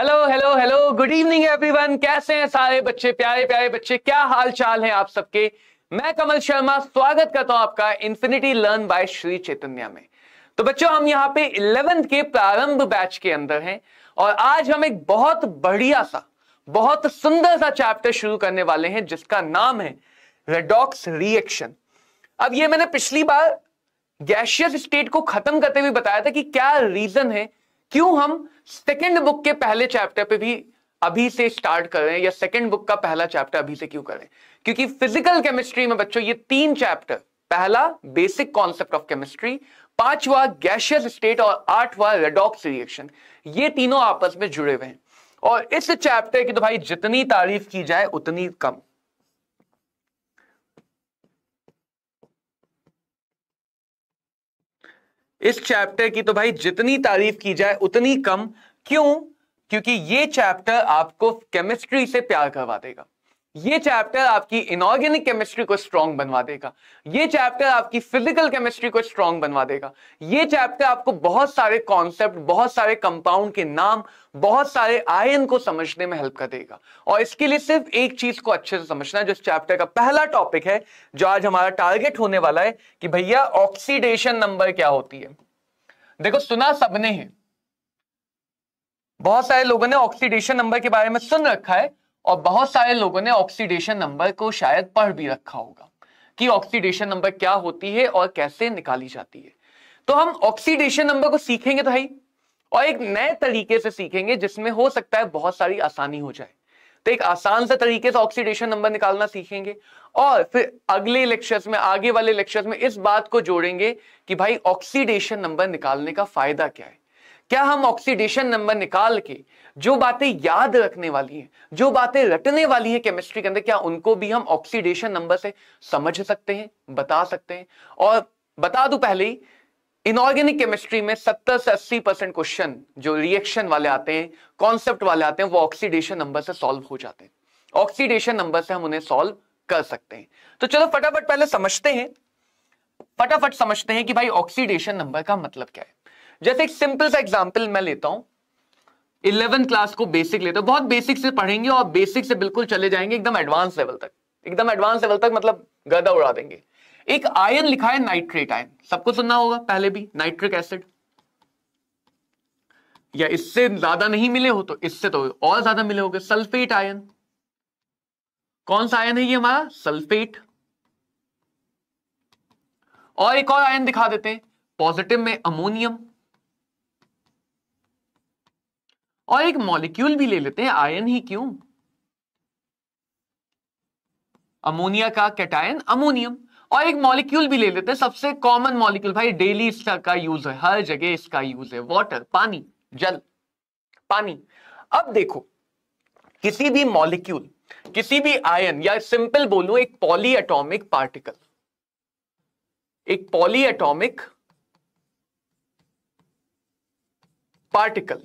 Hello hello hello good evening everyone कैसे हैं सारे बच्चे प्यारे प्यारे बच्चे क्या हाल चाल है आप सबके मैं कमल शर्मा स्वागत करता हूं आपका infinity learn by Shri Chaitanya में तो बच्चों हम यहाँ पे इलेवेंथ के प्रारंभ बैच के अंदर हैं और आज हम एक बहुत बढ़िया सा बहुत सुंदर सा चैप्टर शुरू करने वाले हैं जिसका नाम है रेडॉक्स रिएक्शन अब ये मैंने पिछली बार गैशियस स्टेट को खत्म करते हुए बताया था कि क्या रीजन है क्यों हम सेकेंड बुक के पहले चैप्टर पे भी अभी से स्टार्ट करें या सेकेंड बुक का पहला चैप्टर अभी से क्यों करें क्योंकि फिजिकल केमिस्ट्री में बच्चों ये तीन चैप्टर पहला बेसिक कॉन्सेप्ट ऑफ केमिस्ट्री पांचवा गैशियस स्टेट और आठवा रेडॉक्स रिएक्शन ये तीनों आपस में जुड़े हुए हैं और इस चैप्टर की तो भाई जितनी तारीफ की जाए उतनी कम इस चैप्टर की तो भाई जितनी तारीफ की जाए उतनी कम क्यों क्योंकि ये चैप्टर आपको केमिस्ट्री से प्यार करवा देगा ये चैप्टर आपकी इनऑर्गेनिक केमिस्ट्री को स्ट्रॉन्ग बनवा देगा ये चैप्टर आपकी फिजिकल केमिस्ट्री को स्ट्रॉन्ग बनवा देगा ये चैप्टर आपको बहुत सारे कॉन्सेप्ट बहुत सारे कंपाउंड के नाम बहुत सारे आयन को समझने में हेल्प कर देगा और इसके लिए सिर्फ एक चीज को अच्छे से समझना है जो इस चैप्टर का पहला टॉपिक है जो आज हमारा टारगेट होने वाला है कि भैया ऑक्सीडेशन नंबर क्या होती है देखो सुना सबने है बहुत सारे लोगों ने ऑक्सीडेशन नंबर के बारे में सुन रखा है और बहुत सारे लोगों ने ऑक्सीडेशन नंबर को शायद पढ़ भी रखा होगा कि ऑक्सीडेशन नंबर क्या होती है और कैसे निकाली जाती है तो हम ऑक्सीडेशन नंबर को सीखेंगे तो भाई और एक नए तरीके से सीखेंगे जिसमें हो सकता है बहुत सारी आसानी हो जाए तो एक आसान से तरीके से ऑक्सीडेशन नंबर निकालना सीखेंगे और फिर अगले लेक्चर्स में आगे वाले लेक्चर्स में इस बात को जोड़ेंगे कि भाई ऑक्सीडेशन नंबर निकालने का फायदा क्या है क्या हम ऑक्सीडेशन नंबर निकाल के जो बातें याद रखने वाली हैं जो बातें रटने वाली हैं केमिस्ट्री के अंदर क्या उनको भी हम ऑक्सीडेशन नंबर से समझ सकते हैं बता सकते हैं और बता दूं पहले ही इनऑर्गेनिक केमिस्ट्री में 70 से 80 परसेंट क्वेश्चन जो रिएक्शन वाले आते हैं कॉन्सेप्ट वाले आते हैं वो ऑक्सीडेशन नंबर से सॉल्व हो जाते हैं ऑक्सीडेशन नंबर से हम उन्हें सॉल्व कर सकते हैं तो चलो फटाफट पहले समझते हैं फटाफट समझते हैं कि भाई ऑक्सीडेशन नंबर का मतलब क्या है जैसे एक सिंपल सा एग्जाम्पल मैं लेता हूं इलेवन क्लास को बेसिक लेते हैं बहुत बेसिक से पढ़ेंगे और बेसिक से बिल्कुल चले जाएंगे एकदम एडवांस लेवल तक एकदम एडवांस लेवल तक मतलब गदा उड़ा देंगे एक आयन लिखा है नाइट्रेट आयन सबको सुनना होगा पहले भी नाइट्रिक एसिड या इससे ज्यादा नहीं मिले हो तो इससे तो और ज्यादा मिले गए सल्फेट आयन कौन सा आयन है ये हमारा सल्फेट और एक और आयन दिखा देते हैं पॉजिटिव में अमोनियम और एक मॉलिक्यूल भी ले लेते हैं आयन ही क्यों अमोनिया का कैटायन अमोनियम और एक मॉलिक्यूल भी ले लेते हैं सबसे कॉमन मॉलिक्यूल भाई डेली इसका यूज है हर जगह इसका यूज है वाटर पानी जल पानी अब देखो किसी भी मॉलिक्यूल किसी भी आयन या सिंपल बोलो एक पॉली एटॉमिक पार्टिकल एक poly atomic particle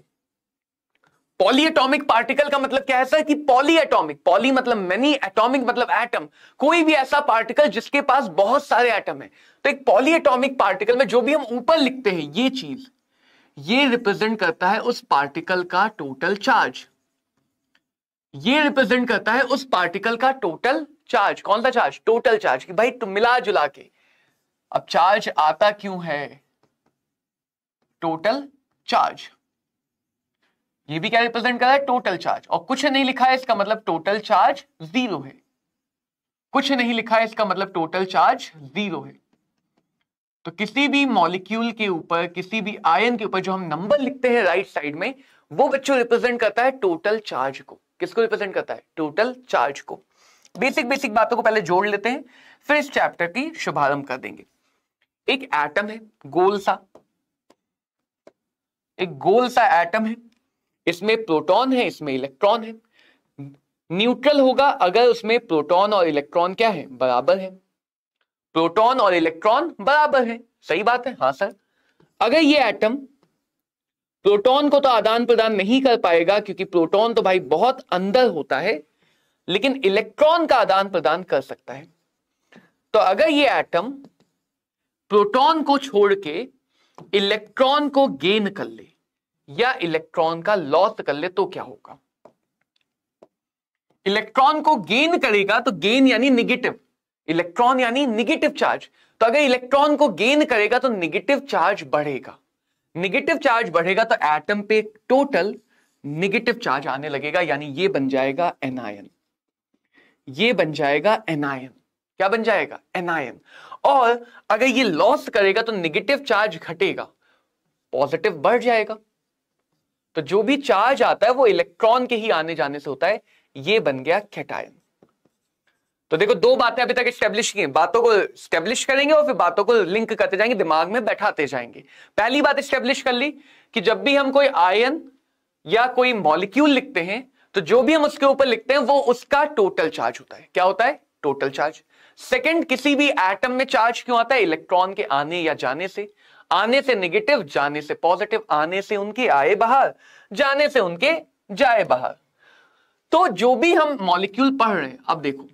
polyatomic particle का मतलब क्या है कि पॉलीएटॉमिक पॉली मतलब मेनी एटॉमिक मतलब एटम कोई भी ऐसा पार्टिकल जिसके पास बहुत सारे एटम है तो एक पॉलीएटॉमिक पार्टिकल में जो भी हम ऊपर लिखते हैं ये चीज ये रिप्रेजेंट करता है उस पार्टिकल का टोटल चार्ज ये रिप्रेजेंट करता है उस पार्टिकल का टोटल चार्ज कौन सा चार्ज टोटल चार्ज कि भाई तुम मिला जुला के अब चार्ज आता क्यों है टोटल चार्ज ये भी क्या रिप्रेजेंट कर रहा है टोटल चार्ज और कुछ नहीं लिखा है इसका मतलब टोटल चार्ज जीरो है कुछ नहीं लिखा है इसका मतलब टोटल चार्ज जीरो है तो किसी भी मॉलिक्यूल के ऊपर किसी भी आयन के ऊपर जो हम नंबर लिखते हैं राइट साइड में वो बच्चों रिप्रेजेंट करता है टोटल चार्ज को किसको रिप्रेजेंट करता है टोटल चार्ज को बेसिक बेसिक बातों को पहले जोड़ लेते हैं फिर इस चैप्टर की शुभारंभ कर देंगे एक एटम है गोल सा एक गोल सा एटम है इसमें प्रोटॉन है इसमें इलेक्ट्रॉन है न्यूट्रल होगा अगर उसमें प्रोटॉन और इलेक्ट्रॉन क्या है बराबर है प्रोटॉन और इलेक्ट्रॉन बराबर है सही बात है हाँ सर अगर ये एटम प्रोटॉन को तो आदान प्रदान नहीं कर पाएगा क्योंकि प्रोटॉन तो भाई बहुत अंदर होता है लेकिन इलेक्ट्रॉन का आदान प्रदान कर सकता है तो अगर ये एटम प्रोटॉन को छोड़ के इलेक्ट्रॉन को गेन कर ले या इलेक्ट्रॉन का लॉस कर ले तो क्या होगा इलेक्ट्रॉन को गेन करेगा तो गेन यानी निगेटिव इलेक्ट्रॉन यानी निगेटिव चार्ज तो अगर इलेक्ट्रॉन को गेन करेगा तो निगेटिव चार्ज बढ़ेगा निगेटिव चार्ज बढ़ेगा तो एटम पे टोटल निगेटिव चार्ज आने लगेगा यानी ये बन जाएगा एनायन ये बन जाएगा एनायन क्या बन जाएगा एनायन और अगर ये लॉस करेगा तो निगेटिव चार्ज घटेगा पॉजिटिव बढ़ जाएगा तो जो भी चार्ज आता है वो इलेक्ट्रॉन के ही आने जाने से होता है ये बन गया कैटायन तो देखो दो बातें अभी तक स्टेब्लिश की बातों को स्टेब्लिश करेंगे और फिर बातों को लिंक करते जाएंगे दिमाग में बैठाते जाएंगे पहली बात स्टेब्लिश कर ली कि जब भी हम कोई आयन या कोई मॉलिक्यूल लिखते हैं तो जो भी हम उसके ऊपर लिखते हैं वो उसका टोटल चार्ज होता है क्या होता है टोटल चार्ज सेकेंड किसी भी एटम में चार्ज क्यों आता है इलेक्ट्रॉन के आने या जाने से आने से निगेटिव जाने से पॉजिटिव आने से उनके आए बाहर जाने से उनके जाए बाहर तो जो भी हम मॉलिक्यूल पढ़ रहे हैं अब देखो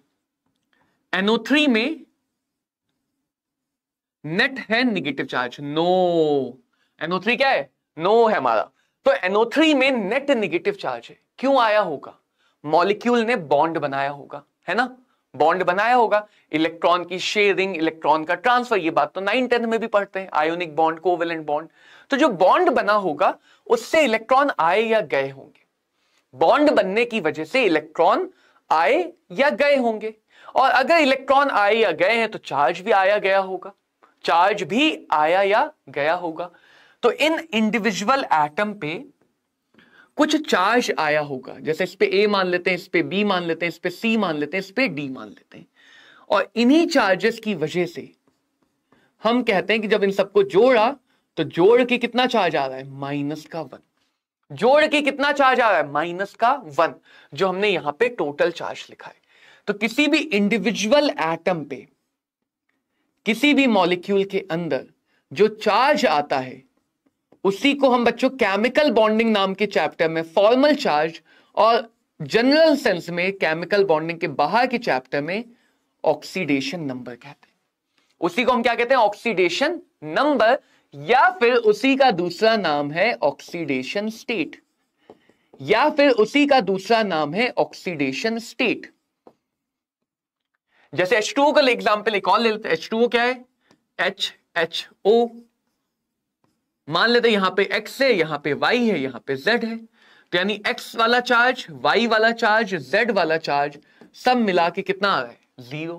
थ्री में नेट है निगेटिव चार्ज नो थ्री क्या है नो no है हमारा तो थ्री में नेट निगेटिव चार्ज है क्यों आया होगा मॉलिक्यूल ने बॉन्ड बनाया होगा है ना बॉन्ड बनाया होगा इलेक्ट्रॉन की शेयरिंग इलेक्ट्रॉन का ट्रांसफर ये बात तो नाइन टेंथ में भी पढ़ते हैं आयोनिक बॉन्ड कोवेलेंट बॉन्ड तो जो बॉन्ड बना होगा उससे इलेक्ट्रॉन आए या गए होंगे बॉन्ड बनने की वजह से इलेक्ट्रॉन आए या गए होंगे और अगर इलेक्ट्रॉन आए या गए हैं तो चार्ज भी आया गया होगा चार्ज भी आया या गया होगा तो इन इंडिविजुअल एटम पे कुछ चार्ज आया होगा जैसे इस पे ए मान लेते हैं इस पे बी मान लेते हैं इस पे सी मान लेते हैं इस पे डी मान लेते हैं और इन्हीं चार्जेस की वजह से हम कहते हैं कि जब इन सबको जोड़ा तो जोड़ के कितना चार्ज आ रहा है माइनस का वन जोड़ के कितना चार्ज आ रहा है माइनस का वन जो हमने यहां पे टोटल चार्ज लिखा है तो किसी भी इंडिविजुअल एटम पे किसी भी मॉलिक्यूल के अंदर जो चार्ज आता है उसी को हम बच्चों केमिकल बॉन्डिंग नाम के चैप्टर में फॉर्मल चार्ज और जनरल सेंस में केमिकल बॉन्डिंग के बाहर के चैप्टर में ऑक्सीडेशन नंबर कहते हैं उसी को हम क्या कहते हैं ऑक्सीडेशन नंबर या फिर उसी का दूसरा नाम है ऑक्सीडेशन स्टेट या फिर उसी का दूसरा नाम है ऑक्सीडेशन स्टेट जैसे H2O का एग्जाम्पल एक और ले लेते हैं H2O क्या है H H O मान लेते यहां पे x है यहां पे y है यहां पे z है तो यानी x वाला चार्ज y वाला चार्ज z वाला चार्ज सब मिला के कितना आ गया जीरो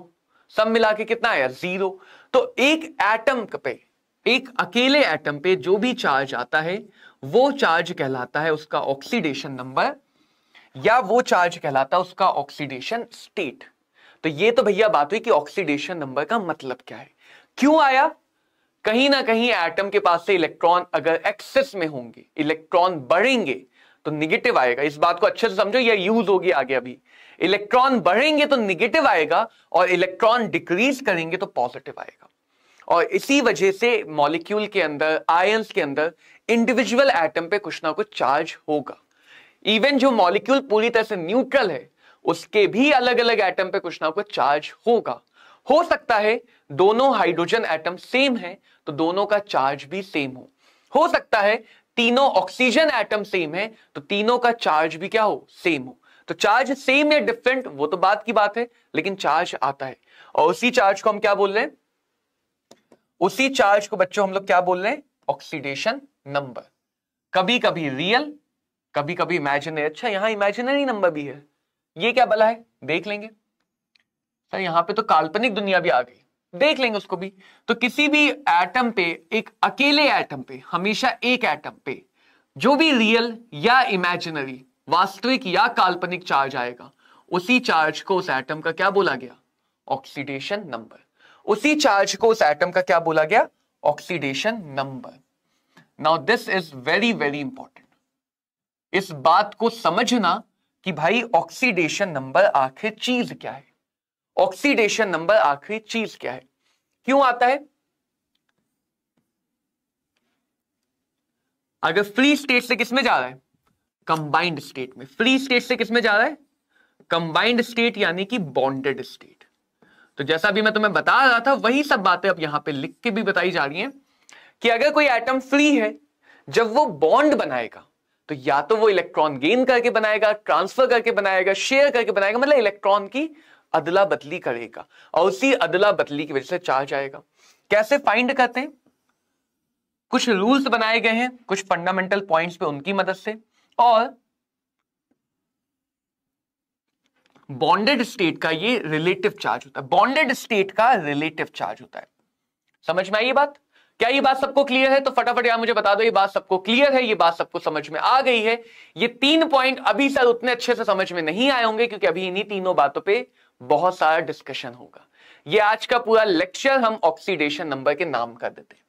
सब मिला के कितना आया जीरो तो एक एटम पे एक अकेले एटम पे जो भी चार्ज आता है वो चार्ज कहलाता है उसका ऑक्सीडेशन नंबर या वो चार्ज कहलाता है उसका ऑक्सीडेशन स्टेट तो ये तो भैया बात हुई कि ऑक्सीडेशन नंबर का मतलब क्या है क्यों आया कहीं ना कहीं एटम के पास से इलेक्ट्रॉन अगर एक्सेस में होंगे इलेक्ट्रॉन बढ़ेंगे तो निगेटिव आएगा इस बात को अच्छे से समझो यह यूज होगी आगे अभी इलेक्ट्रॉन बढ़ेंगे तो निगेटिव आएगा और इलेक्ट्रॉन डिक्रीज करेंगे तो पॉजिटिव आएगा और इसी वजह से मॉलिक्यूल के अंदर आयंस के अंदर इंडिविजुअल एटम पे कुछ ना कुछ चार्ज होगा इवन जो मॉलिक्यूल पूरी तरह से न्यूट्रल है उसके भी अलग अलग एटम पे कुछ ना कुछ चार्ज होगा हो सकता है दोनों हाइड्रोजन एटम सेम है तो दोनों का चार्ज भी सेम हो हो सकता है तीनों ऑक्सीजन एटम सेम है तो तीनों का चार्ज भी क्या हो सेम हो तो चार्ज सेम या डिफरेंट वो तो बात की बात है लेकिन चार्ज आता है और उसी चार्ज को हम क्या बोल रहे हैं उसी चार्ज को बच्चों हम लोग क्या बोल रहे हैं ऑक्सीडेशन नंबर कभी कभी रियल कभी कभी इमेजिनरी अच्छा यहां इमेजिनरी नंबर भी है ये क्या बला है देख लेंगे सर यहाँ पे तो काल्पनिक दुनिया भी आ गई देख लेंगे उसको भी तो किसी भी एटम पे एक अकेले एटम पे हमेशा एक एटम पे जो भी रियल या इमेजिनरी वास्तविक या काल्पनिक चार्ज आएगा उसी चार्ज को उस एटम का क्या बोला गया ऑक्सीडेशन नंबर उसी चार्ज को उस एटम का क्या बोला गया oxidation number now this is very very important इस बात को समझना कि भाई ऑक्सीडेशन नंबर आखिर चीज क्या है ऑक्सीडेशन नंबर आखिरी चीज क्या है क्यों आता है अगर फ्री स्टेट से किसमें जा रहा है कंबाइंड स्टेट में फ्री स्टेट से किसमें जा रहा है कंबाइंड स्टेट यानी कि बॉन्डेड स्टेट तो जैसा भी मैं तुम्हें बता रहा था वही सब बातें अब यहां पे लिख के भी बताई जा रही हैं कि अगर कोई एटम फ्री है जब वो बॉन्ड बनाएगा तो या तो वो इलेक्ट्रॉन गेन करके बनाएगा ट्रांसफर करके बनाएगा शेयर करके बनाएगा मतलब इलेक्ट्रॉन की अदला बदली करेगा और उसी अदला बदली की वजह से चार जाएगा कैसे फाइंड करते हैं कुछ रूल्स बनाए गए हैं कुछ फंडामेंटल पॉइंट्स पे उनकी मदद से और बॉन्डेड स्टेट का ये रिलेटिव चार्ज होता है बॉन्डेड स्टेट का रिलेटिव चार्ज होता है समझ में आई ये बात क्या ये बात सबको क्लियर है तो फटाफट यार मुझे बता दो ये बात सबको क्लियर है ये बात सबको समझ में आ गई है ये तीन पॉइंट अभी सर उतने अच्छे से समझ में नहीं आए होंगे क्योंकि अभी इन्हीं तीनों बातों पे बहुत सारा डिस्कशन होगा ये आज का पूरा लेक्चर हम ऑक्सीडेशन नंबर के नाम कर देते हैं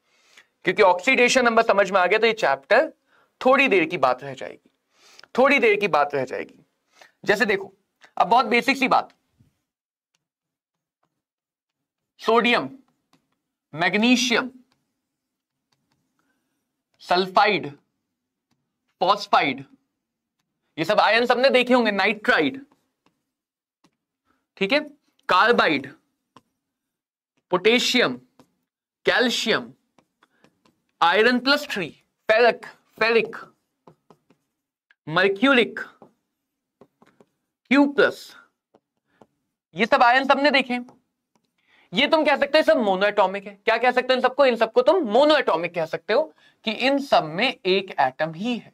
क्योंकि ऑक्सीडेशन नंबर समझ में आ गया तो ये चैप्टर थोड़ी देर की बात रह जाएगी थोड़ी देर की बात रह जाएगी जैसे देखो अब बहुत बेसिक सी बात सोडियम मैग्नीशियम सल्फाइड फॉस्फाइड ये सब आयन सबने देखे होंगे नाइट्राइड ठीक है carbide potassium calcium iron plus three ferric ferric mercuric Q plus ये सब आयन सबने देखे ये तुम कह सकते हो सब मोनोएटॉमिक है क्या कह सकते हो इन सबको इन सबको तुम मोनोएटॉमिक कह सकते हो कि इन सब में एक एटम ही है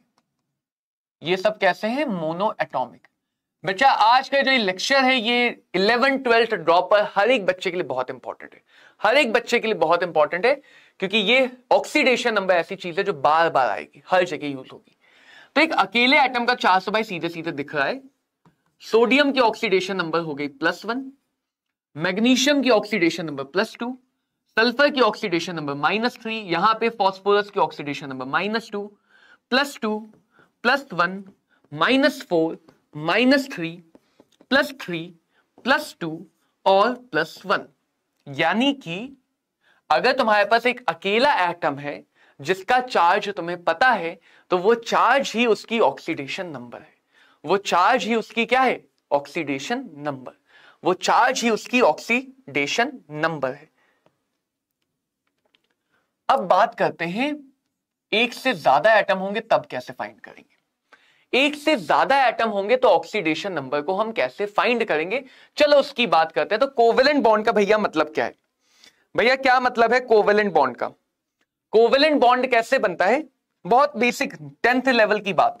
ये सब कैसे हैं मोनोएटॉमिक बच्चा आज का जो लेक्चर है ये इलेवन ट्वेल्थ ड्रॉपर हर एक बच्चे के लिए बहुत इंपॉर्टेंट है हर एक बच्चे के लिए बहुत इंपॉर्टेंट है क्योंकि ये ऑक्सीडेशन नंबर ऐसी चीज है जो बार बार आएगी हर जगह यूज होगी तो एक अकेले एटम का चार सौ बाई सीधे सीधे दिख रहा है सोडियम की ऑक्सीडेशन नंबर हो गई प्लस वन मैग्नीशियम की oxidation number plus two sulphur की ऑक्सीडेशन नंबर माइनस थ्री यहां पे फॉस्फोरस की oxidation number minus two plus two plus one minus four minus three plus three plus two और plus one यानी कि अगर तुम्हारे पास एक अकेला एटम है जिसका चार्ज तुम्हें पता है तो वो चार्ज ही उसकी ऑक्सीडेशन नंबर है वो चार्ज ही उसकी क्या है ऑक्सीडेशन नंबर वो चार्ज ही उसकी ऑक्सीडेशन नंबर है अब बात करते हैं एक से ज्यादा एटम होंगे तब कैसे फाइंड करेंगे एक से ज्यादा एटम होंगे तो ऑक्सीडेशन नंबर को हम कैसे फाइंड करेंगे चलो उसकी बात करते हैं तो कोवेलेंट बॉन्ड का भैया मतलब क्या है भैया क्या मतलब है कोवेलेंट बॉन्ड का कोवेलेंट बॉन्ड कैसे बनता है बहुत बेसिक टेंथ लेवल की बात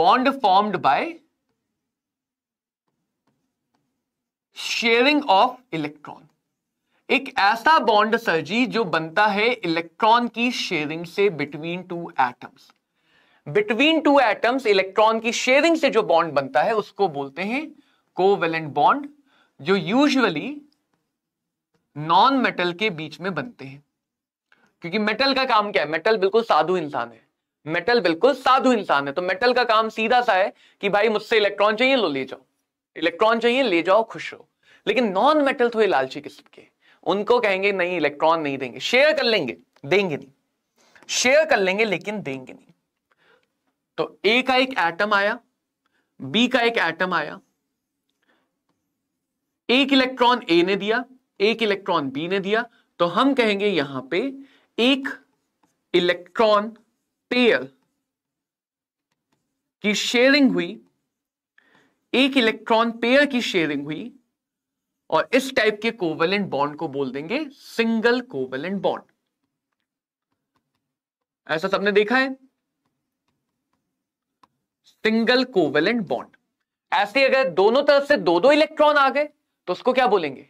bond formed by sharing of electron एक ऐसा बॉन्ड सर जी जो बनता है इलेक्ट्रॉन की शेयरिंग से between two atoms between two atoms electron की शेयरिंग से जो बॉन्ड बनता है उसको बोलते हैं कोवेलेंट बॉन्ड जो यूजुअली नॉन मेटल के बीच में बनते हैं क्योंकि मेटल का काम क्या है मेटल बिल्कुल साधु इंसान है मेटल बिल्कुल साधु इंसान है तो मेटल का काम सीधा सा है कि भाई मुझसे इलेक्ट्रॉन चाहिए लो ले जाओ इलेक्ट्रॉन चाहिए ले जाओ खुश रहो लेकिन नॉन मेटल थोड़े तो लालची किस्म के उनको कहेंगे नहीं इलेक्ट्रॉन नहीं देंगे शेयर कर लेंगे देंगे नहीं शेयर कर लेंगे लेकिन देंगे नहीं तो ए का एक एटम आया बी का एक एटम आया एक इलेक्ट्रॉन ए ने दिया एक इलेक्ट्रॉन बी ने दिया तो हम कहेंगे यहां पे एक इलेक्ट्रॉन पेयर की शेयरिंग हुई एक इलेक्ट्रॉन पेयर की शेयरिंग हुई और इस टाइप के कोवेलेंट बॉन्ड को बोल देंगे सिंगल कोवेलेंट बॉन्ड ऐसा सबने देखा है सिंगल कोवेलेंट बॉन्ड ऐसे अगर दोनों तरफ से दो दो इलेक्ट्रॉन आ गए तो उसको क्या बोलेंगे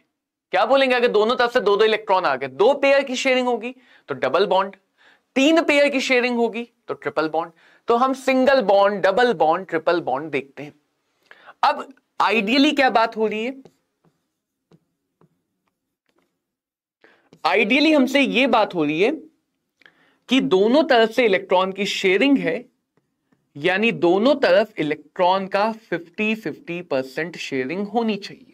क्या बोलेंगे अगर दोनों तरफ से दो दो इलेक्ट्रॉन आ गए दो पेयर की शेयरिंग होगी तो डबल बॉन्ड तीन पेयर की शेयरिंग होगी तो ट्रिपल बॉन्ड तो हम single bond double bond triple bond देखते हैं अब आइडियली क्या बात हो रही है आइडियली हमसे ये बात हो रही है कि दोनों तरफ से इलेक्ट्रॉन की शेयरिंग है यानी दोनों तरफ इलेक्ट्रॉन का 50 50 परसेंट शेयरिंग होनी चाहिए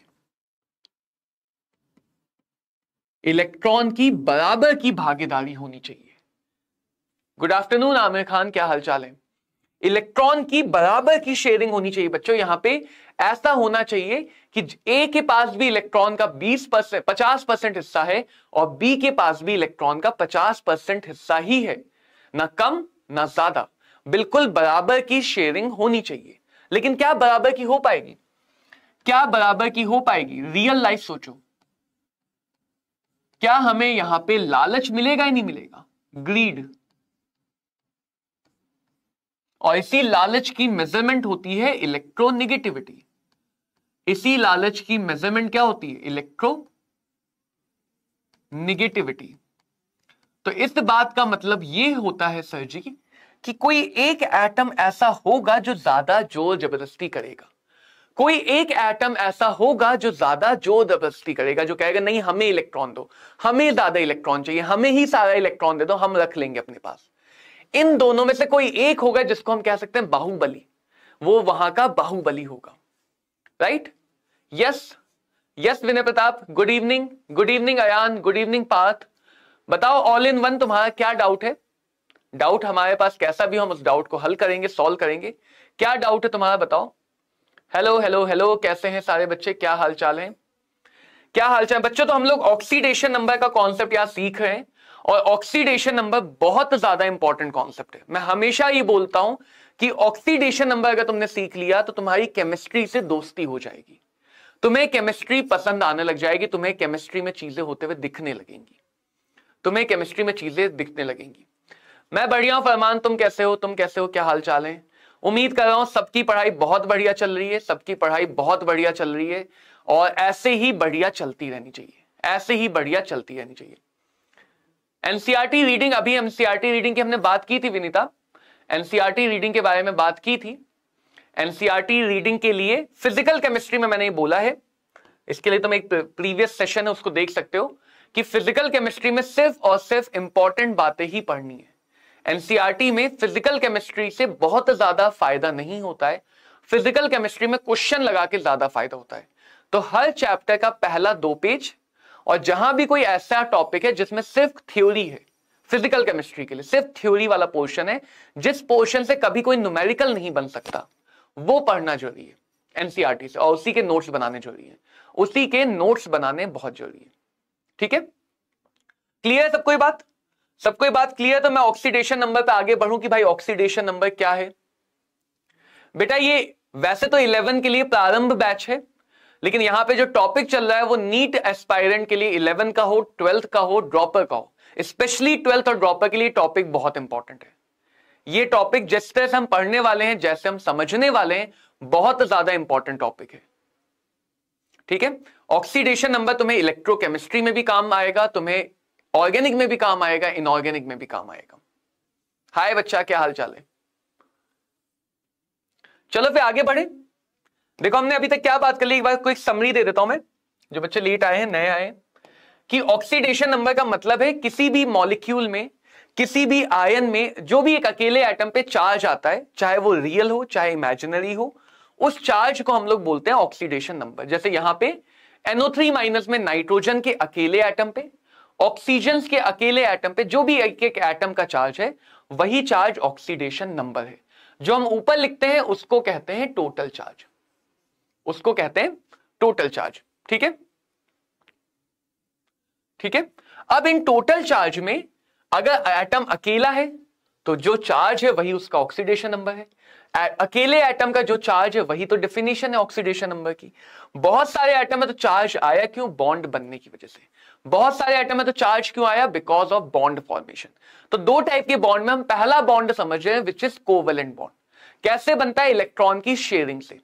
इलेक्ट्रॉन की बराबर की भागीदारी होनी चाहिए गुड आफ्टरनून आमिर खान क्या हालचाल है इलेक्ट्रॉन की बराबर की शेयरिंग होनी चाहिए बच्चों यहां पे ऐसा होना चाहिए कि ए के पास भी इलेक्ट्रॉन का 20 परसेंट पचास परसेंट हिस्सा है और बी के पास भी इलेक्ट्रॉन का 50 परसेंट हिस्सा ही है ना कम ना ज्यादा बिल्कुल बराबर की शेयरिंग होनी चाहिए लेकिन क्या बराबर की हो पाएगी क्या बराबर की हो पाएगी रियल लाइफ सोचो क्या हमें यहां पे लालच मिलेगा या नहीं मिलेगा ग्रीड और इसी लालच की मेजरमेंट होती है इलेक्ट्रोनिगेटिविटी इसी लालच की मेजरमेंट क्या होती है इलेक्ट्रो निगेटिविटी तो इस बात का मतलब यह होता है सर जी कि कोई एक एटम ऐसा होगा जो ज्यादा जोर जबरदस्ती करेगा कोई एक एटम ऐसा होगा जो ज्यादा जोर जबरदस्ती करेगा जो कहेगा नहीं हमें इलेक्ट्रॉन दो हमें ज्यादा इलेक्ट्रॉन चाहिए हमें ही सारा इलेक्ट्रॉन दे दो हम रख लेंगे अपने पास इन दोनों में से कोई एक होगा जिसको हम कह सकते हैं बाहुबली वो वहां का बाहुबली होगा right yes yes Vinay Pratap good evening good evening Ayaan good evening Parth बताओ ऑल इन वन तुम्हारा क्या डाउट है डाउट हमारे पास कैसा भी हम उस डाउट को हल करेंगे सॉल्व करेंगे क्या डाउट है तुम्हारा बताओ हेलो हेलो हेलो कैसे हैं सारे बच्चे क्या हाल चाल है क्या हाल चाल बच्चों तो हम लोग ऑक्सीडेशन नंबर का कॉन्सेप्ट यहाँ सीख रहे हैं और ऑक्सीडेशन नंबर बहुत ज्यादा इंपॉर्टेंट कॉन्सेप्ट है मैं हमेशा ये बोलता हूं कि ऑक्सीडेशन नंबर अगर तुमने सीख लिया तो तुम्हारी केमिस्ट्री से दोस्ती हो जाएगी तुम्हें केमिस्ट्री पसंद आने लग जाएगी तुम्हें केमिस्ट्री में चीजें होते हुए दिखने लगेंगी तुम्हें केमिस्ट्री में चीजें दिखने लगेंगी मैं बढ़िया हूँ फरमान तुम कैसे हो तुम कैसे हो क्या हाल चाल है उम्मीद कर रहा हूं सबकी पढ़ाई बहुत बढ़िया चल रही है सबकी पढ़ाई बहुत बढ़िया चल रही है और ऐसे ही बढ़िया चलती रहनी चाहिए ऐसे ही बढ़िया चलती रहनी चाहिए एनसीआरटी रीडिंग e अभी एनसीआरटी रीडिंग e की हमने बात की थी विनीता एनसीआरटी रीडिंग e के बारे में बात की थी एनसीआरटी रीडिंग के लिए फिजिकल केमिस्ट्री में मैंने ये बोला है इसके लिए तुम एक प्रीवियस सेशन है उसको देख सकते हो कि फिजिकल केमिस्ट्री में सिर्फ और सिर्फ इंपॉर्टेंट बातें ही पढ़नी है एनसीईआरटी में फिजिकल केमिस्ट्री से बहुत ज्यादा फायदा नहीं होता है फिजिकल केमिस्ट्री में क्वेश्चन लगा के ज्यादा फायदा होता है तो हर चैप्टर का पहला दो पेज और जहां भी कोई ऐसा टॉपिक है जिसमें सिर्फ थ्योरी है फिजिकल केमिस्ट्री के लिए सिर्फ थ्योरी वाला पोर्शन है जिस पोर्शन से कभी कोई न्यूमेरिकल नहीं बन सकता वो पढ़ना जरूरी है एनसीआरटी से और उसी के नोट्स बनाने जरूरी है उसी के नोट्स बनाने बहुत जरूरी है ठीक है क्लियर है सबको बात सबको ये बात क्लियर तो मैं ऑक्सीडेशन नंबर पे आगे बढ़ूं कि भाई ऑक्सीडेशन नंबर क्या है बेटा ये वैसे तो 11 के लिए प्रारंभ बैच है लेकिन यहां पे जो टॉपिक चल रहा है वो नीट एस्पायरेंट के लिए 11 का हो ट्वेल्थ का हो ड्रॉपर का हो स्पेशली ट्वेल्थ और ड्रॉपर के लिए टॉपिक बहुत इंपॉर्टेंट है ये टॉपिक जिस तरह से हम पढ़ने वाले हैं जैसे हम समझने वाले हैं बहुत ज्यादा इंपॉर्टेंट टॉपिक है ठीक है ऑक्सीडेशन नंबर तुम्हें इलेक्ट्रोकेमिस्ट्री में भी काम आएगा तुम्हें ऑर्गेनिक में भी काम आएगा इनऑर्गेनिक में भी काम आएगा हाय बच्चा क्या हाल चाल है चलो फिर आगे बढ़े देखो हमने अभी तक क्या बात कर ली एक बार कोई समरी दे देता हूं मैं जो बच्चे लेट आए हैं नए आए हैं कि ऑक्सीडेशन नंबर का मतलब है किसी भी मॉलिक्यूल में किसी भी आयन में जो भी एक अकेले आइटम पे चार्ज आता है चाहे वो रियल हो चाहे इमेजिनरी हो उस चार्ज को हम लोग बोलते हैं ऑक्सीडेशन नंबर जैसे यहां पे NO3 माइनस में नाइट्रोजन के अकेले आइटम पे ऑक्सीजन के अकेले एटम पे जो भी एक एक एटम का चार्ज है वही चार्ज ऑक्सीडेशन नंबर है जो हम ऊपर लिखते हैं उसको कहते हैं टोटल चार्ज उसको कहते हैं टोटल चार्ज ठीक है ठीक है अब इन टोटल चार्ज में अगर एटम अकेला है तो जो चार्ज है वही उसका ऑक्सीडेशन नंबर है अकेले एटम का जो चार्ज है वही तो डेफिनेशन है ऑक्सीडेशन नंबर की बहुत सारे एटम है तो चार्ज आया क्यों बॉन्ड बनने की वजह से बहुत सारे आइटम में तो चार्ज क्यों आया बिकॉज ऑफ बॉन्ड फॉर्मेशन तो दो टाइप के बॉन्ड में हम पहला बॉन्ड समझ रहे हैं विच इज कोवेलेंट बॉन्ड कैसे बनता है इलेक्ट्रॉन की शेयरिंग से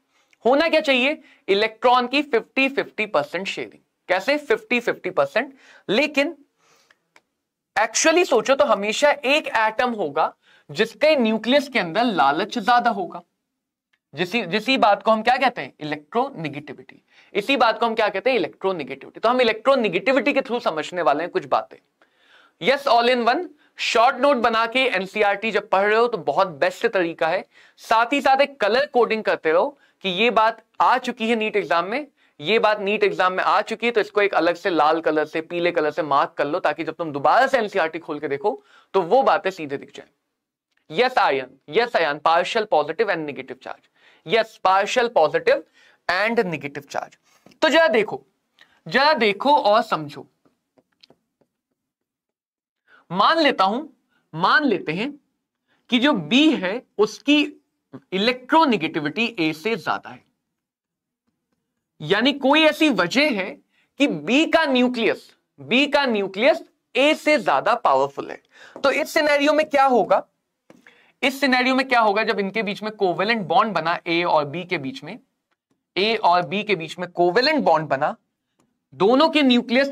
होना क्या चाहिए इलेक्ट्रॉन की 50 50 परसेंट शेयरिंग कैसे 50 50 परसेंट लेकिन एक्चुअली सोचो तो हमेशा एक एटम होगा जिसके न्यूक्लियस के अंदर लालच ज्यादा होगा जिसी जिसी बात को हम क्या कहते हैं इलेक्ट्रोनिगेटिविटी इसी बात को हम क्या कहते हैं इलेक्ट्रोनिगेटिविटी तो हम इलेक्ट्रोनिगेटिविटी के थ्रू समझने वाले हैं कुछ बातें yes all in one short note बना के एनसीआरटी e जब पढ़ रहे हो तो बहुत बेस्ट तरीका है साथ ही साथ एक कलर कोडिंग करते रहो कि ये बात आ चुकी है नीट एग्जाम में ये बात नीट एग्जाम में आ चुकी है तो इसको एक अलग से लाल कलर से पीले कलर से मार्क कर लो ताकि जब तुम दोबारा से एनसीआरटी e खोल के देखो तो वो बातें सीधे दिख जाए yes Ayaan yes Ayaan partial positive and negative charge yes partial positive and negative charge तो जरा देखो जरा देखो और समझो मान लेता हूं मान लेते हैं कि जो B है उसकी इलेक्ट्रोनिगेटिविटी A से ज्यादा है यानी कोई ऐसी वजह है कि B का न्यूक्लियस B का न्यूक्लियस A से ज्यादा पावरफुल है तो इस सिनेरियो में क्या होगा इस सिनेरियो में क्या होगा जब इनके बीच में कोवेलेंट बॉन्ड बना ए और बी के बीच में ए और बी के बीच में कोवेलेंट बॉन्ड बना दोनों के न्यूक्लियस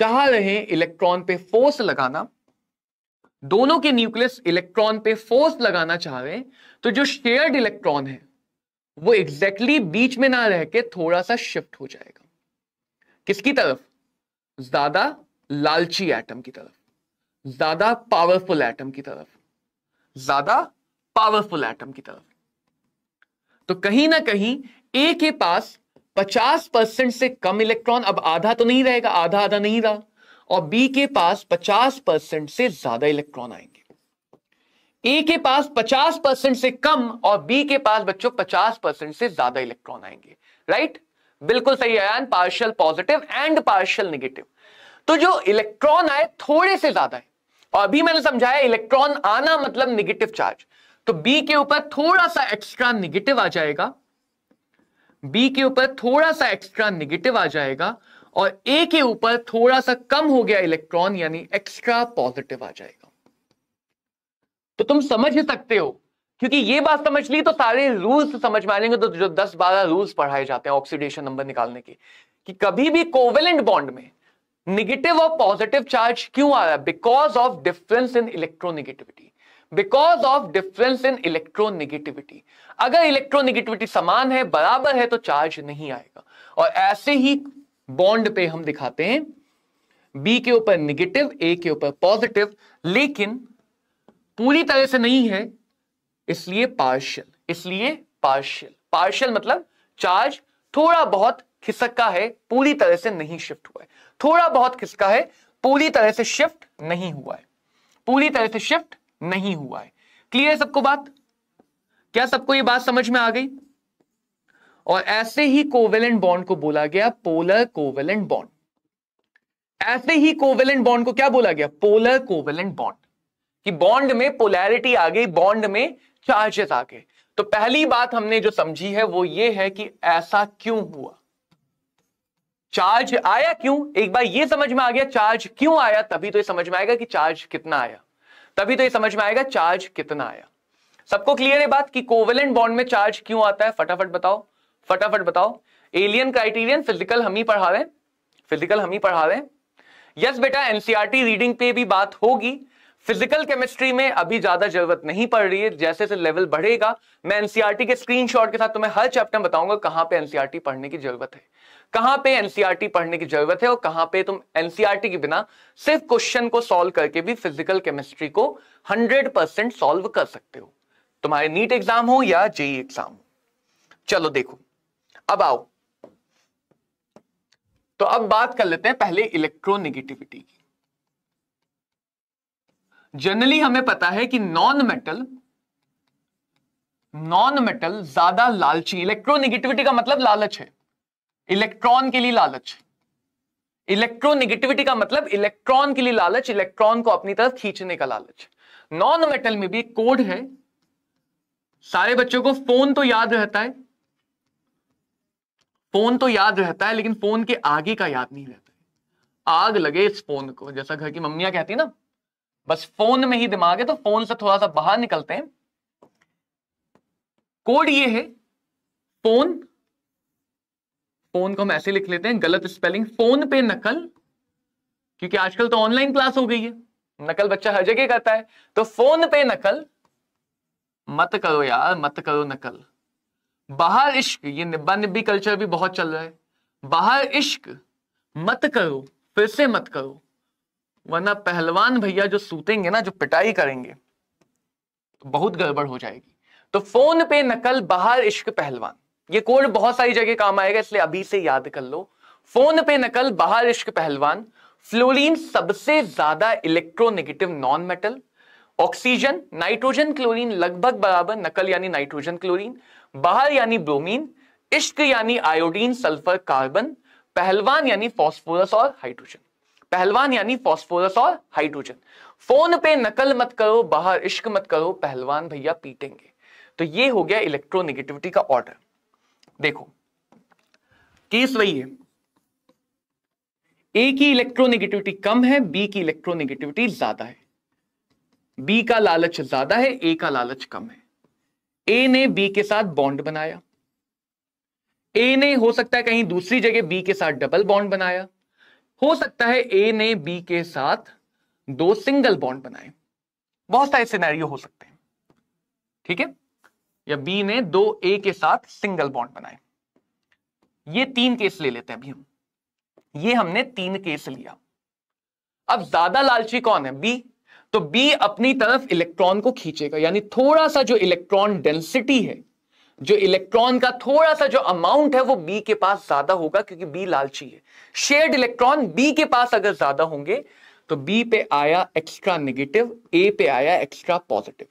चाह रहे इलेक्ट्रॉन पे फोर्स लगाना दोनों के न्यूक्लियस इलेक्ट्रॉन पे फोर्स लगाना चाह रहे तो जो शेयर्ड इलेक्ट्रॉन है वो एग्जैक्टली exactly बीच में ना रह के थोड़ा सा शिफ्ट हो जाएगा किसकी तरफ ज्यादा लालची एटम की तरफ ज्यादा पावरफुल एटम की तरफ ज्यादा पावरफुल एटम की तरफ तो कहीं ना कहीं ए के पास 50 परसेंट से कम इलेक्ट्रॉन अब आधा तो नहीं रहेगा आधा आधा नहीं रहा और बी के पास 50 परसेंट से ज्यादा इलेक्ट्रॉन आएंगे ए के पास 50 परसेंट से कम और बी के पास बच्चों 50 परसेंट से ज्यादा इलेक्ट्रॉन आएंगे राइट बिल्कुल सही Ayaan partial positive and partial negative तो जो इलेक्ट्रॉन आए थोड़े से ज्यादा है और अभी मैंने समझाया इलेक्ट्रॉन आना मतलब निगेटिव चार्ज तो बी के ऊपर थोड़ा सा एक्स्ट्रा निगेटिव आ जाएगा बी के ऊपर थोड़ा सा एक्स्ट्रा निगेटिव आ जाएगा और ए के ऊपर थोड़ा सा कम हो गया इलेक्ट्रॉन यानी एक्स्ट्रा पॉजिटिव आ जाएगा तो तुम समझ ही सकते हो क्योंकि ये बात समझ ली तो सारे रूल्स समझ में आएंगे तो जो 10-12 रूल्स पढ़ाए जाते हैं ऑक्सीडेशन नंबर निकालने के कि कभी भी कोवेलेंट बॉन्ड में निगेटिव और पॉजिटिव चार्ज क्यों आ रहा है because of difference in electronegativity because of difference in electronegativity अगर इलेक्ट्रोनिगेटिविटी समान है बराबर है तो चार्ज नहीं आएगा और ऐसे ही बॉन्ड पे हम दिखाते हैं बी के ऊपर निगेटिव ए के ऊपर पॉजिटिव लेकिन पूरी तरह से नहीं है इसलिए पार्शियल इसलिए पार्शियल पार्शियल मतलब चार्ज थोड़ा बहुत खिसका है पूरी तरह से नहीं शिफ्ट हुआ है थोड़ा बहुत खिसका है पूरी तरह से शिफ्ट नहीं हुआ है पूरी तरह से शिफ्ट नहीं हुआ है क्लियर है सबको बात क्या सबको ये बात समझ में आ गई और ऐसे ही कोवेलेंट बॉन्ड को बोला गया पोलर कोवेलेंट बॉन्ड ऐसे ही कोवेलेंट बॉन्ड को क्या बोला गया पोलर कोवेलेंट बॉन्ड कि बॉन्ड में पोलैरिटी आ गई बॉन्ड में चार्जेस आ गए तो पहली बात हमने जो समझी है वो ये है कि ऐसा क्यों हुआ चार्ज आया क्यों एक बार ये समझ में आ गया चार्ज क्यों आया तभी तो ये समझ में आएगा कि चार्ज कितना आया तभी तो ये समझ में आएगा चार्ज कितना आया सबको क्लियर है बात कि कोवेलेंट बॉन्ड में चार्ज क्यों आता है फटाफट बताओ फटाफट बताओ एलियन क्राइटेरियन फिजिकल हम ही पढ़ा रहे फिजिकल हम ही पढ़ा रहे यस बेटा एनसीआरटी रीडिंग e पे भी बात होगी फिजिकल केमिस्ट्री में अभी ज्यादा जरूरत नहीं पड़ रही है जैसे जैसे लेवल बढ़ेगा मैं एनसीआरटी e के स्क्रीनशॉट के साथ तुम्हें हर चैप्टर बताऊंगा कहां पे एनसीआरटी e पढ़ने की जरूरत है कहां पे एनसीईआरटी e पढ़ने की जरूरत है और कहां पे तुम एनसीईआरटी e के बिना सिर्फ क्वेश्चन को सॉल्व करके भी फिजिकल केमिस्ट्री को 100 परसेंट सॉल्व कर सकते हो तुम्हारे नीट एग्जाम हो या जेई एग्जाम e हो चलो देखो अब आओ तो अब बात कर लेते हैं पहले इलेक्ट्रोनेगेटिविटी की जनरली हमें पता है कि नॉन मेटल नॉन मेटल ज्यादा लालची इलेक्ट्रोनेगेटिविटी का मतलब लालच है इलेक्ट्रॉन के लिए लालच इलेक्ट्रोनेगेटिविटी का मतलब इलेक्ट्रॉन के लिए लालच इलेक्ट्रॉन को अपनी तरफ खींचने का लालच नॉन मेटल में भी एक कोड है सारे बच्चों को फोन तो याद रहता है फोन तो याद रहता है लेकिन फोन के आगे का याद नहीं रहता है आग लगे इस फोन को जैसा घर की मम्मियां कहती ना बस फोन में ही दिमाग है तो फोन से थोड़ा सा बाहर निकलते हैं कोड ये है फोन फोन को हम ऐसे लिख लेते हैं गलत स्पेलिंग फोन पे नकल क्योंकि आजकल तो ऑनलाइन क्लास हो गई है नकल बच्चा हर जगह करता है तो फोन पे नकल मत करो यार मत करो नकल बाहर इश्क ये निब्बा निब्बी कल्चर भी बहुत चल रहा है बाहर इश्क मत करो फिर से मत करो वरना पहलवान भैया जो सूतेंगे ना जो पिटाई करेंगे तो बहुत गड़बड़ हो जाएगी तो फोन पे नकल बाहर इश्क पहलवान ये कोड बहुत सारी जगह काम आएगा इसलिए अभी से याद कर लो फोन पे नकल बाहर इश्क पहलवान फ्लोरीन सबसे ज्यादा electronegative non metal oxygen nitrogen chlorine लगभग बराबर नकल यानी नाइट्रोजन क्लोरीन बाहर यानी ब्रोमीन इश्क यानी आयोडीन सल्फर कार्बन पहलवान यानी फॉस्फोरस और हाइड्रोजन पहलवान यानी फॉस्फोरस और हाइड्रोजन फोन पे नकल मत करो बाहर इश्क मत करो पहलवान भैया पीटेंगे तो ये हो गया इलेक्ट्रोनेगेटिविटी का ऑर्डर देखो केस वही है ए की इलेक्ट्रोनेगेटिविटी कम है बी की इलेक्ट्रोनेगेटिविटी ज्यादा है बी का लालच ज्यादा है ए का लालच कम है ए ने बी के साथ बॉन्ड बनाया ए ने हो सकता है कहीं दूसरी जगह बी के साथ डबल बॉन्ड बनाया हो सकता है ए ने बी के साथ दो सिंगल बॉन्ड बनाए बहुत सारे सिनेरियो हो सकते हैं ठीक है या बी ने दो ए के साथ सिंगल बॉन्ड बनाए ये तीन केस ले लेते हैं अभी हम ये हमने तीन केस लिया अब ज्यादा लालची कौन है बी तो बी अपनी तरफ इलेक्ट्रॉन को खींचेगा यानी थोड़ा सा जो इलेक्ट्रॉन डेंसिटी है जो इलेक्ट्रॉन का थोड़ा सा जो अमाउंट है वो बी के पास ज्यादा होगा क्योंकि बी लालची है शेयर्ड इलेक्ट्रॉन बी के पास अगर ज्यादा होंगे तो बी पे आया एक्स्ट्रा नेगेटिव ए पे आया एक्स्ट्रा पॉजिटिव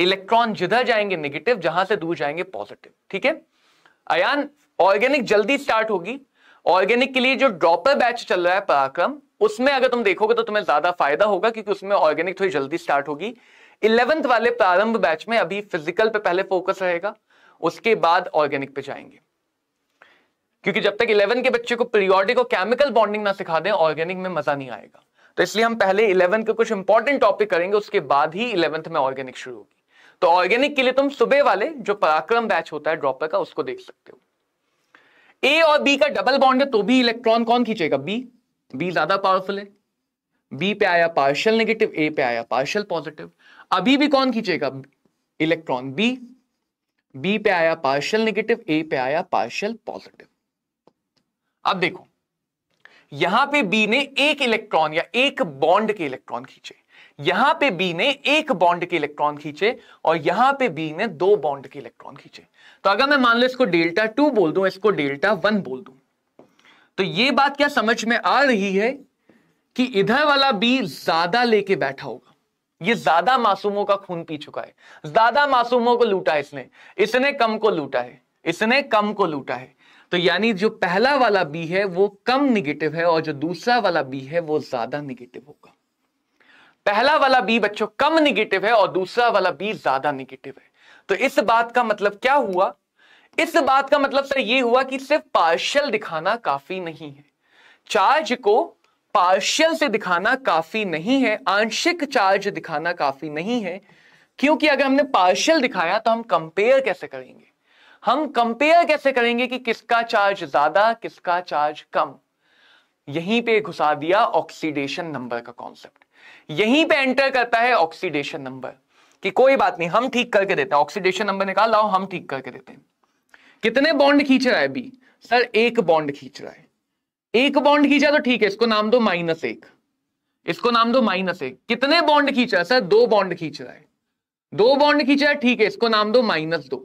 इलेक्ट्रॉन जिधर जाएंगे नेगेटिव जहां से दूर जाएंगे पॉजिटिव ठीक है अयान ऑर्गेनिक जल्दी स्टार्ट होगी ऑर्गेनिक के लिए जो ड्रॉपर बैच चल रहा है पराक्रम उसमें अगर तुम देखोगे तो तुम्हें ज्यादा फायदा होगा क्योंकि उसमें ऑर्गेनिक थोड़ी जल्दी स्टार्ट होगी इलेवंथ वाले प्रारंभ बैच में अभी फिजिकल पे पहले फोकस रहेगा उसके बाद ऑर्गेनिक पे जाएंगे क्योंकि जब तक इलेवन के बच्चे को प्रियोडिक और केमिकल बॉन्डिंग ना सिखा दें ऑर्गेनिक में मजा नहीं आएगा तो इसलिए हम पहले इलेवन के कुछ इंपॉर्टेंट टॉपिक करेंगे उसके बाद ही इलेवंथ में ऑर्गेनिक शुरू होगी तो ऑर्गेनिक के लिए तुम सुबह वाले जो पराक्रम बैच होता है ड्रॉपर का उसको देख सकते हो ए और बी का डबल बॉन्ड है तो भी इलेक्ट्रॉन कौन खींचेगा बी बी ज्यादा पावरफुल है बी पे आया पार्शियल नेगेटिव ए पे आया पार्शियल पॉजिटिव अभी भी कौन खींचेगा इलेक्ट्रॉन बी बी पे आया पार्शियल नेगेटिव ए पे आया पार्शियल पॉजिटिव अब देखो यहां पे बी ने एक इलेक्ट्रॉन या एक बॉन्ड के इलेक्ट्रॉन खींचे यहां पे बी ने एक बॉन्ड के इलेक्ट्रॉन खींचे और यहां पे बी ने दो बॉन्ड के इलेक्ट्रॉन खींचे तो अगर मैं मान लो इसको डेल्टा टू बोल दू इसको डेल्टा वन बोल दू तो ये बात क्या समझ में आ रही है कि इधर वाला बी ज्यादा लेके बैठा होगा ये ज्यादा मासूमों का खून पी चुका है ज्यादा मासूमों को लूटा है इसने इसने कम को लूटा है इसने कम को लूटा है तो यानी जो पहला वाला बी है वो कम निगेटिव है और जो दूसरा वाला बी है वो ज्यादा निगेटिव होगा पहला वाला बी बच्चों कम निगेटिव है और दूसरा वाला बी ज्यादा निगेटिव है तो इस बात का मतलब क्या हुआ इस बात का मतलब सर ये हुआ कि सिर्फ पार्शियल दिखाना काफी नहीं है चार्ज को पार्शियल से दिखाना काफी नहीं है आंशिक चार्ज दिखाना काफी नहीं है क्योंकि अगर हमने पार्शियल दिखाया तो हम कंपेयर कैसे करेंगे हम कंपेयर कैसे करेंगे कि किसका चार्ज ज्यादा किसका चार्ज कम यहीं पे घुसा दिया ऑक्सीडेशन नंबर का कॉन्सेप्ट यहीं पे एंटर करता है ऑक्सीडेशन नंबर कि कोई बात नहीं हम ठीक करके देते हैं ऑक्सीडेशन नंबर निकाल लाओ हम ठीक करके देते हैं कितने बॉन्ड खींच रहा है बी सर एक बॉन्ड खींच रहा है एक बॉन्ड खींचा तो ठीक है इसको नाम दो माइनस एक इसको नाम दो माइनस एक कितने बॉन्ड खींच रहा है सर दो बॉन्ड खींच रहा है दो बॉन्ड खींचा है ठीक है इसको नाम दो माइनस दो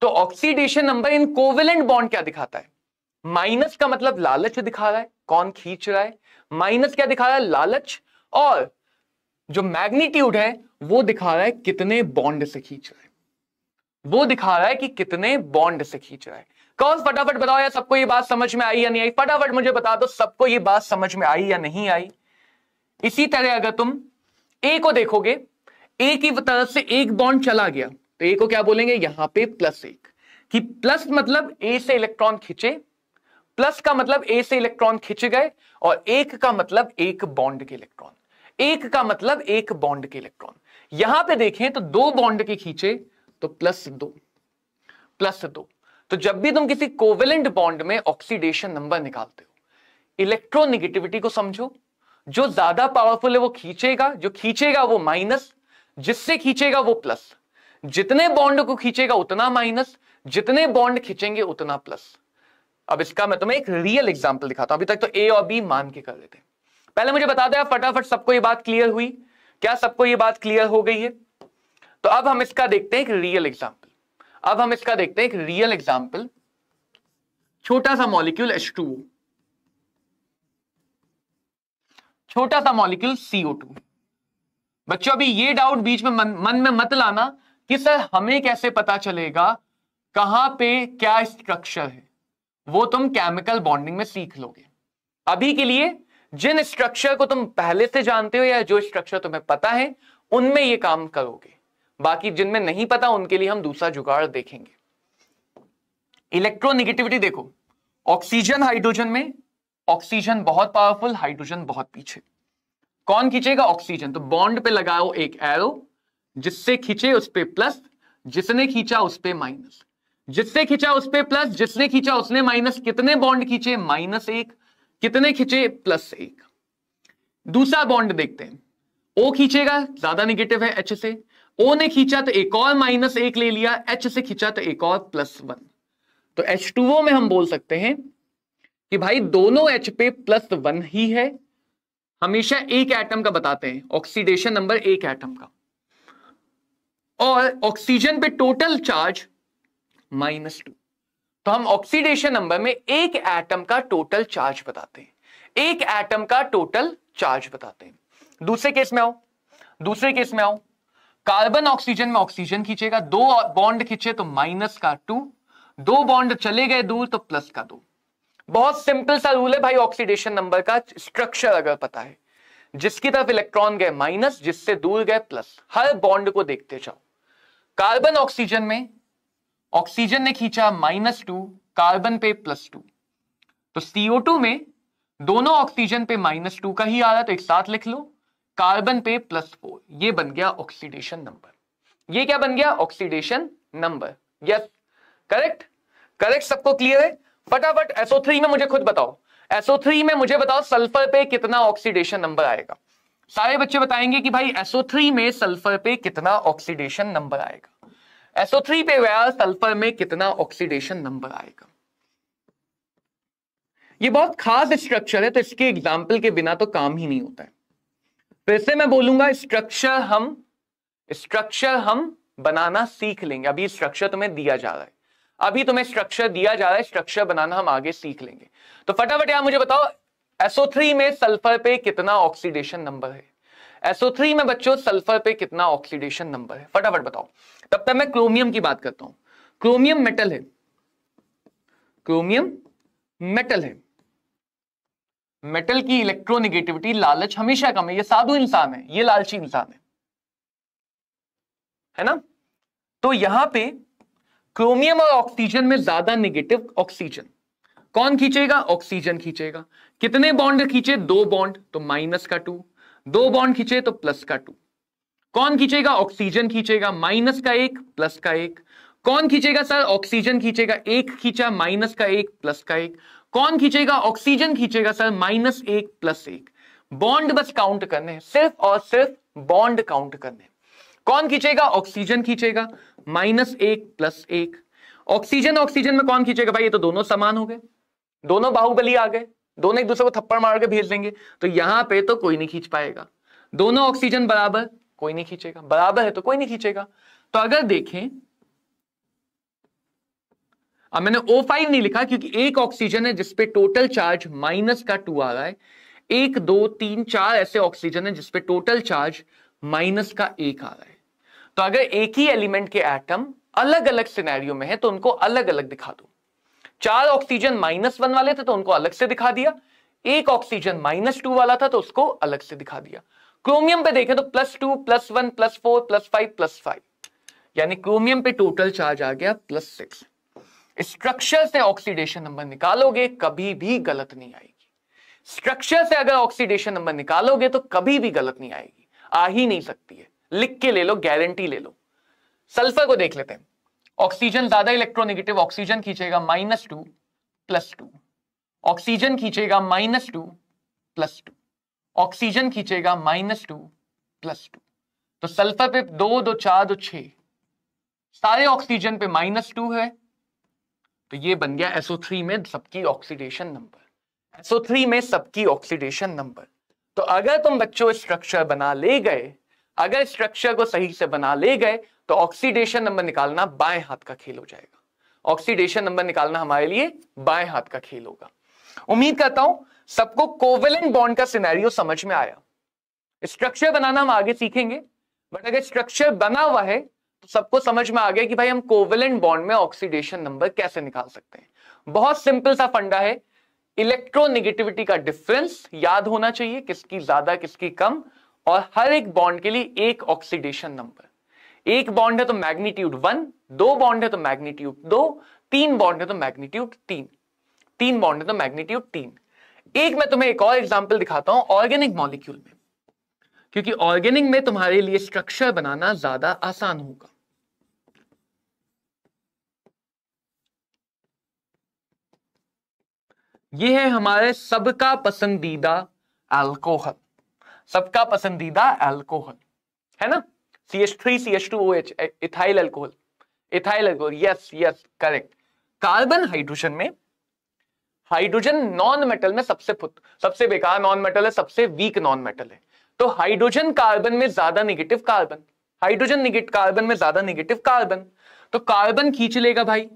तो oxidation number in covalent bond क्या दिखाता है माइनस का मतलब लालच दिखा रहा है कौन खींच रहा है माइनस क्या दिखा रहा है लालच और जो मैग्नीट्यूड है वो दिखा रहा है कितने बॉन्ड से खींच रहा है वो दिखा रहा है कि कितने बॉन्ड से खींच रहा है कॉज फटाफट बताओ यार सबको ये बात समझ में आई या नहीं आई फटाफट मुझे बता दो सबको ये बात समझ में आई या नहीं आई इसी तरह अगर तुम ए को देखोगे ए की तरफ से एक बॉन्ड चला गया तो ए को क्या बोलेंगे यहां पे प्लस एक कि प्लस मतलब ए से इलेक्ट्रॉन खींचे प्लस का मतलब ए से इलेक्ट्रॉन खींचे गए और एक का मतलब एक बॉन्ड के इलेक्ट्रॉन एक का मतलब एक बॉन्ड के इलेक्ट्रॉन यहां पे देखें तो दो बॉन्ड के खींचे तो प्लस दो प्लस दो तो जब भी तुम किसी कोवेलेंट बॉन्ड में ऑक्सीडेशन नंबर निकालते हो इलेक्ट्रोनिगेटिविटी को समझो जो ज्यादा पावरफुल है वो खींचेगा जो खींचेगा वो माइनस जिससे खींचेगा वो प्लस जितने बॉन्ड को खींचेगा उतना माइनस जितने बॉन्ड खींचेंगे उतना प्लस अब इसका मैं तुम्हें एक रियल एग्जाम्पल दिखाता हूं अभी तक तो ए और बी मान के कर लेते हैं पहले मुझे बता दें फटाफट सबको ये बात क्लियर हुई क्या सबको ये बात क्लियर हो गई है तो अब हम इसका देखते हैं एक रियल एग्जाम्पल अब हम इसका देखते हैं एक रियल एग्जाम्पल छोटा सा मॉलिक्यूल एच छोटा सा मॉलिक्यूल सीओ टू बच्चों अभी ये डाउट बीच में मन, मन में मत लाना कि सर हमें कैसे पता चलेगा कहां पे क्या स्ट्रक्चर है वो तुम केमिकल बॉन्डिंग में सीख लोगे अभी के लिए जिन स्ट्रक्चर को तुम पहले से जानते हो या जो स्ट्रक्चर तुम्हें पता है उनमें ये काम करोगे बाकी जिनमें नहीं पता उनके लिए हम दूसरा जुगाड़ देखेंगे इलेक्ट्रोनिगेटिविटी देखो ऑक्सीजन हाइड्रोजन में ऑक्सीजन बहुत पावरफुल हाइड्रोजन बहुत पीछे कौन खींचेगा ऑक्सीजन तो बॉन्ड पे लगाओ एक एरो जिससे खींचे उस पर प्लस जिसने खींचा उस पर माइनस जिससे खींचा उस पर प्लस जिसने खींचा उसने माइनस कितने बॉन्ड खींचे माइनस एक कितने खींचे प्लस एक दूसरा बॉन्ड देखते हैं ओ खींचेगा ज्यादा निगेटिव है एच से ओ ने खींचा तो एक और माइनस एक ले लिया एच से खींचा तो एक और प्लस वन तो एच टू ओ में हम बोल सकते हैं कि भाई दोनों एच पे प्लस वन ही है हमेशा एक एटम का बताते हैं ऑक्सीडेशन नंबर एक एटम का और ऑक्सीजन पे टोटल चार्ज माइनस टू तो हम ऑक्सीडेशन नंबर में एक एटम का टोटल चार्ज बताते हैं एक एटम का टोटल चार्ज बताते हैं दूसरे केस में आओ दूसरे केस में आओ कार्बन ऑक्सीजन में ऑक्सीजन खींचेगा दो बॉन्ड खींचे तो माइनस का टू दो बॉन्ड चले गए दूर तो प्लस का दो बहुत सिंपल सा रूल है भाई ऑक्सीडेशन नंबर का स्ट्रक्चर अगर पता है जिसकी तरफ इलेक्ट्रॉन गए माइनस जिससे दूर गए प्लस हर बॉन्ड को देखते जाओ कार्बन ऑक्सीजन में ऑक्सीजन ने खींचा माइनस टू कार्बन पे प्लस टू तो सीओ टू में दोनों ऑक्सीजन पे माइनस टू का ही आ रहा है तो एक साथ लिख लो कार्बन पे प्लस फोर ये बन गया ऑक्सीडेशन नंबर ये क्या बन गया oxidation number yes correct correct सबको क्लियर है फटाफट SO3 में मुझे खुद बताओ SO3 में मुझे बताओ सल्फर पे कितना ऑक्सीडेशन नंबर आएगा सारे बच्चे बताएंगे कि भाई SO3 में सल्फर पे कितना ऑक्सीडेशन नंबर आएगा थ्री पे गया सल्फर में कितना ऑक्सीडेशन नंबर आएगा ये बहुत खास स्ट्रक्चर है तो इसके एग्जाम्पल के बिना तो काम ही नहीं होता है फिर से मैं बोलूंगा स्ट्रक्चर हम स्ट्रक्चर हम बनाना सीख लेंगे अभी स्ट्रक्चर तुम्हें दिया जा रहा है अभी तुम्हें स्ट्रक्चर दिया जा रहा है स्ट्रक्चर बनाना हम आगे सीख लेंगे तो फटाफट यहां मुझे बताओ थ्री में सल्फर पे कितना ऑक्सीडेशन नंबर है SO3 में बच्चों सल्फर पे कितना ऑक्सीडेशन नंबर है फटाफट बताओ तब तक मैं क्रोमियम की बात करता हूं क्रोमियम मेटल है क्रोमियम मेटल है मेटल की इलेक्ट्रोनिगेटिविटी लालच हमेशा कम है ये साधु इंसान है ये लालची इंसान है है ना तो यहां पे क्रोमियम और ऑक्सीजन में ज्यादा निगेटिव ऑक्सीजन कौन खींचेगा ऑक्सीजन खींचेगा कितने बॉन्ड खींचे दो बॉन्ड तो माइनस का टू दो बॉन्ड खींचे तो प्लस का टू कौन खींचेगा ऑक्सीजन खींचेगा माइनस का एक प्लस का एक कौन खींचेगा सर ऑक्सीजन खींचेगा एक खींचा माइनस का एक प्लस का एक कौन खींचेगा ऑक्सीजन खींचेगा सर माइनस एक प्लस एक बॉन्ड बस काउंट करने सिर्फ और सिर्फ बॉन्ड काउंट करने कौन खींचेगा ऑक्सीजन खींचेगा माइनस एक प्लस एक ऑक्सीजन ऑक्सीजन में कौन खींचेगा भाई ये तो दोनों समान हो गए दोनों बाहुबली आ गए दोनों एक दूसरे को थप्पड़ मार के भेज देंगे तो यहां पे तो कोई नहीं खींच पाएगा दोनों ऑक्सीजन बराबर कोई नहीं खींचेगा बराबर है तो कोई नहीं खींचेगा तो अगर देखें अब मैंने O5 नहीं लिखा क्योंकि एक ऑक्सीजन है जिसपे टोटल चार्ज माइनस का टू आ रहा है एक दो तीन चार ऐसे ऑक्सीजन है जिसपे टोटल चार्ज माइनस का एक आ रहा है तो अगर एक ही एलिमेंट के एटम अलग अलग सिनेरियो में है तो उनको अलग अलग दिखा दो चार ऑक्सीजन माइनस वन वाले थे तो उनको अलग से दिखा दिया एक ऑक्सीजन माइनस टू वाला था तो उसको अलग से दिखा दिया क्रोमियम पे देखें तो plus two plus one plus four plus five plus five यानी क्रोमियम पे टोटल चार्ज आ गया प्लस सिक्स स्ट्रक्चर से ऑक्सीडेशन नंबर निकालोगे कभी भी गलत नहीं आएगी स्ट्रक्चर से अगर ऑक्सीडेशन नंबर निकालोगे तो कभी भी गलत नहीं आएगी आ ही नहीं सकती है लिख के ले लो गारंटी ले लो सल्फर को देख लेते हैं ऑक्सीजन ज्यादा इलेक्ट्रोनेगेटिव ऑक्सीजन खींचेगा minus two plus two oxygen खींचेगा minus two plus two oxygen खींचेगा माइनस टू प्लस टू तो सल्फर पे दो दो चार दो छ सारे ऑक्सीजन पे माइनस टू है तो ये बन गया एसओ थ्री में सबकी ऑक्सीडेशन नंबर थ्री में सबकी ऑक्सीडेशन नंबर तो अगर तुम बच्चों स्ट्रक्चर बना ले गए अगर स्ट्रक्चर को सही से बना ले गए तो ऑक्सीडेशन नंबर निकालना बाएं हाथ का खेल हो जाएगा ऑक्सीडेशन नंबर निकालना हमारे लिए बाएं हाथ का खेल होगा उम्मीद करता हूं सबको कोवेलेंट बॉन्ड का सिनेरियो समझ में आया स्ट्रक्चर बनाना हम आगे सीखेंगे बट अगर स्ट्रक्चर बना हुआ है तो सबको समझ में आ गया कि भाई हम कोवेलेंट बॉन्ड में ऑक्सीडेशन नंबर कैसे निकाल सकते हैं बहुत सिंपल सा फंडा है इलेक्ट्रोनेगेटिविटी का डिफरेंस याद होना चाहिए किसकी ज्यादा किसकी कम और हर एक बॉन्ड के लिए एक ऑक्सीडेशन नंबर एक बॉन्ड है तो मैग्नीट्यूड वन दो बॉन्ड है तो मैग्नीट्यूड दो तीन बॉन्ड है तो मैग्नीट्यूड तीन तीन बॉन्ड है तो मैग्नीट्यूड तीन एक मैं तुम्हें एक और एग्जाम्पल दिखाता हूं ऑर्गेनिक मॉलिक्यूल में क्योंकि ऑर्गेनिक में तुम्हारे लिए स्ट्रक्चर बनाना ज्यादा आसान होगा यह है हमारे सबका पसंदीदा अल्कोहल सबका पसंदीदा अल्कोहल है ना C H three C H two O H ethyl alcohol ethyl alcohol yes yes correct carbon hydrogen में हाइड्रोजन नॉन मेटल में सबसे सबसे बेकार नॉन मेटल है सबसे वीक नॉन मेटल है तो हाइड्रोजन कार्बन में ज्यादा निगेटिव कार्बन हाइड्रोजन कार्बन में ज्यादा निगेटिव कार्बन तो कार्बन खींच लेगा भाई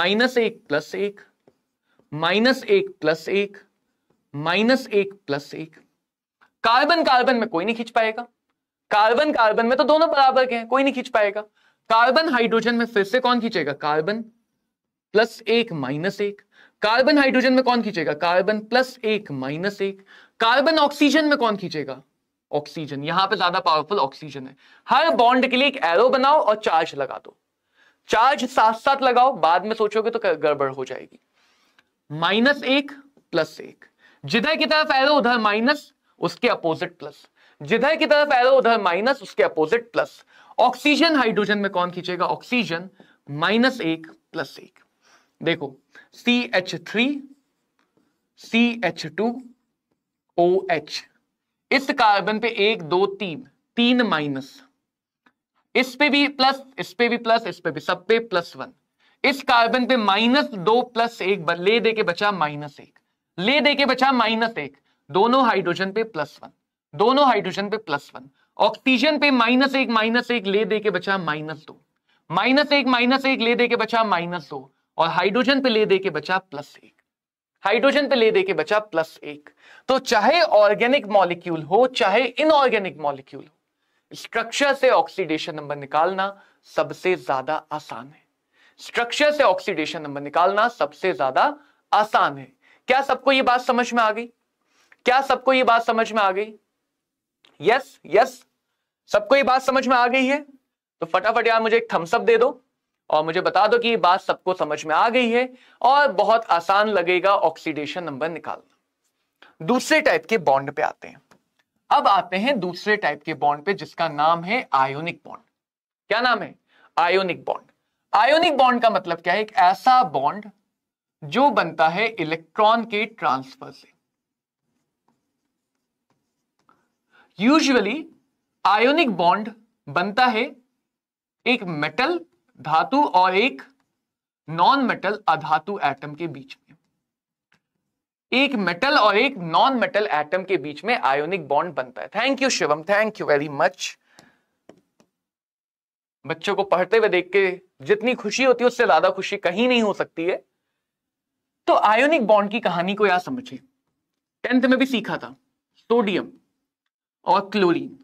माइनस एक प्लस एक माइनस एक प्लस एक माइनस एक प्लस एक कार्बन कार्बन में कोई नहीं खींच पाएगा कार्बन कार्बन में तो दोनों बराबर के हैं कोई नहीं खींच पाएगा कार्बन हाइड्रोजन में फिर से कौन खींचेगा कार्बन प्लस एक माइनस एक कार्बन हाइड्रोजन में कौन खींचेगा कार्बन प्लस एक माइनस एक कार्बन ऑक्सीजन में कौन खींचेगा ऑक्सीजन यहां पे ज्यादा पावरफुल ऑक्सीजन है हर बॉन्ड के लिए एक एरो बनाओ और चार्ज लगा दो चार्ज साथ साथ लगाओ बाद में सोचोगे तो गड़बड़ हो जाएगी माइनस एक प्लस एक जिधर की तरफ एरो उधर माइनस उसके अपोजिट प्लस जिधर की तरफ एरो उधर माइनस उसके अपोजिट प्लस ऑक्सीजन हाइड्रोजन में कौन खींचेगा ऑक्सीजन माइनस एक प्लस एक देखो C H three C H two O H इस कार्बन पे एक दो तीन तीन माइनस इस पे भी प्लस इस पे भी प्लस इस पे भी सब पे प्लस वन इस कार्बन पे माइनस दो प्लस एक ले दे के बचा माइनस एक ले दे के बचा माइनस एक दोनों हाइड्रोजन पे प्लस वन दोनों हाइड्रोजन पे प्लस वन ऑक्सीजन पे माइनस एक माइनस एक ले दे के बचा माइनस दो माइनस एक माइनस एक ले दे के बचा माइनस दो और हाइड्रोजन पे ले दे के बचा प्लस एक हाइड्रोजन पे ले दे के बचा प्लस एक तो चाहे ऑर्गेनिक मॉलिक्यूल हो चाहे इनऑर्गेनिक मॉलिक्यूल हो स्ट्रक्चर से ऑक्सीडेशन नंबर निकालना सबसे ज्यादा आसान है स्ट्रक्चर से ऑक्सीडेशन नंबर निकालना सबसे ज्यादा आसान है क्या सबको ये बात समझ में आ गई क्या सबको ये बात समझ में आ गई यस यस सबको ये बात समझ में आ गई है तो फटाफट यार मुझे एक थम्सअप दे दो और मुझे बता दो कि ये बात सबको समझ में आ गई है और बहुत आसान लगेगा ऑक्सीडेशन नंबर निकालना दूसरे टाइप के बॉन्ड पे आते हैं अब आते हैं दूसरे टाइप के बॉन्ड पे जिसका नाम है आयोनिक बॉन्ड क्या नाम है आयोनिक बॉन्ड आयोनिक बॉन्ड का मतलब क्या है एक ऐसा बॉन्ड जो बनता है इलेक्ट्रॉन के ट्रांसफर से यूजुअली आयोनिक बॉन्ड बनता है एक मेटल धातु और एक नॉन मेटल अधातु एटम के बीच में एक मेटल और एक नॉन मेटल एटम के बीच में आयोनिक बॉन्ड बनता है thank you Shivam thank you very much बच्चों को पढ़ते हुए देख के जितनी खुशी होती है उससे ज्यादा खुशी कहीं नहीं हो सकती है तो आयोनिक बॉन्ड की कहानी को याद समझिए टेंथ में भी सीखा था सोडियम और क्लोरीन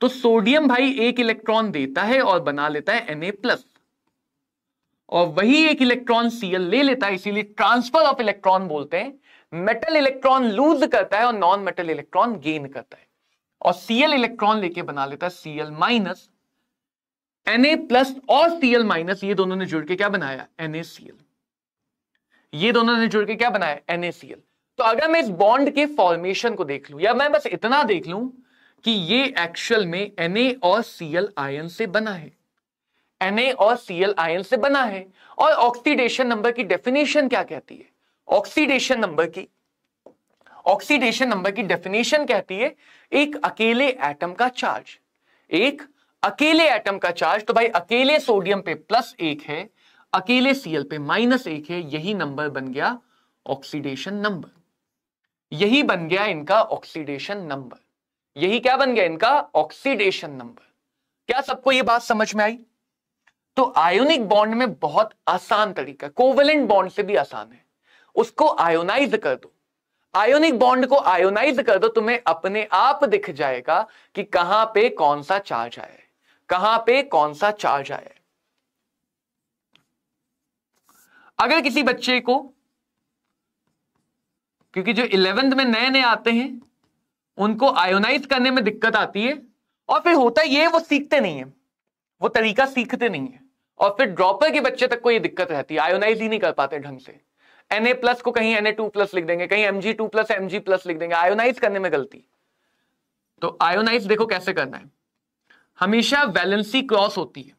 तो सोडियम भाई एक इलेक्ट्रॉन देता है और बना लेता है एन प्लस और वही एक इलेक्ट्रॉन सीएल ले लेता है इसीलिए ट्रांसफर ऑफ इलेक्ट्रॉन बोलते हैं मेटल इलेक्ट्रॉन लूज करता है और नॉन मेटल इलेक्ट्रॉन गेन करता है और सीएल इलेक्ट्रॉन लेके बना लेता है सीएल माइनस एन प्लस और सीएल माइनस ये दोनों ने जुड़ के क्या बनाया एन ये दोनों ने जुड़ के क्या बनाया एन तो अगर मैं इस बॉन्ड के फॉर्मेशन को देख लू या मैं बस इतना देख लू कि ये एक्चुअल में Na और Cl आयन से बना है Na और Cl आयन से बना है और ऑक्सीडेशन नंबर की डेफिनेशन क्या कहती है ऑक्सीडेशन नंबर की ऑक्सीडेशन नंबर की डेफिनेशन कहती है एक अकेले एटम का चार्ज एक अकेले एटम का चार्ज तो भाई अकेले सोडियम पे प्लस एक है अकेले सीएल पे माइनस एक है यही नंबर बन गया ऑक्सीडेशन नंबर यही बन गया इनका ऑक्सीडेशन नंबर यही क्या बन गया इनका ऑक्सीडेशन नंबर क्या सबको ये बात समझ में आई तो आयोनिक बॉन्ड में बहुत आसान तरीका कोवेलेंट बॉन्ड से भी आसान है उसको आयोनाइज कर दो आयोनिक बॉन्ड को आयोनाइज कर दो तुम्हें अपने आप दिख जाएगा कि कहां पे कौन सा चार्ज आया है कहां पे कौन सा चार्ज आया है अगर किसी बच्चे को क्योंकि जो इलेवेंथ में नए नए आते हैं उनको आयोनाइज करने में दिक्कत आती है और फिर होता ये वो सीखते नहीं है वो तरीका सीखते नहीं है और फिर ड्रॉपर के बच्चे तक को ये दिक्कत रहती है आयोनाइज ही नहीं कर पाते ढंग से एन प्लस को कहीं एन प्लस लिख देंगे कहीं M G two plus M G plus लिख देंगे आयोनाइज करने में गलती तो आयोनाइज देखो कैसे करना है हमेशा वैलेंसी क्रॉस होती है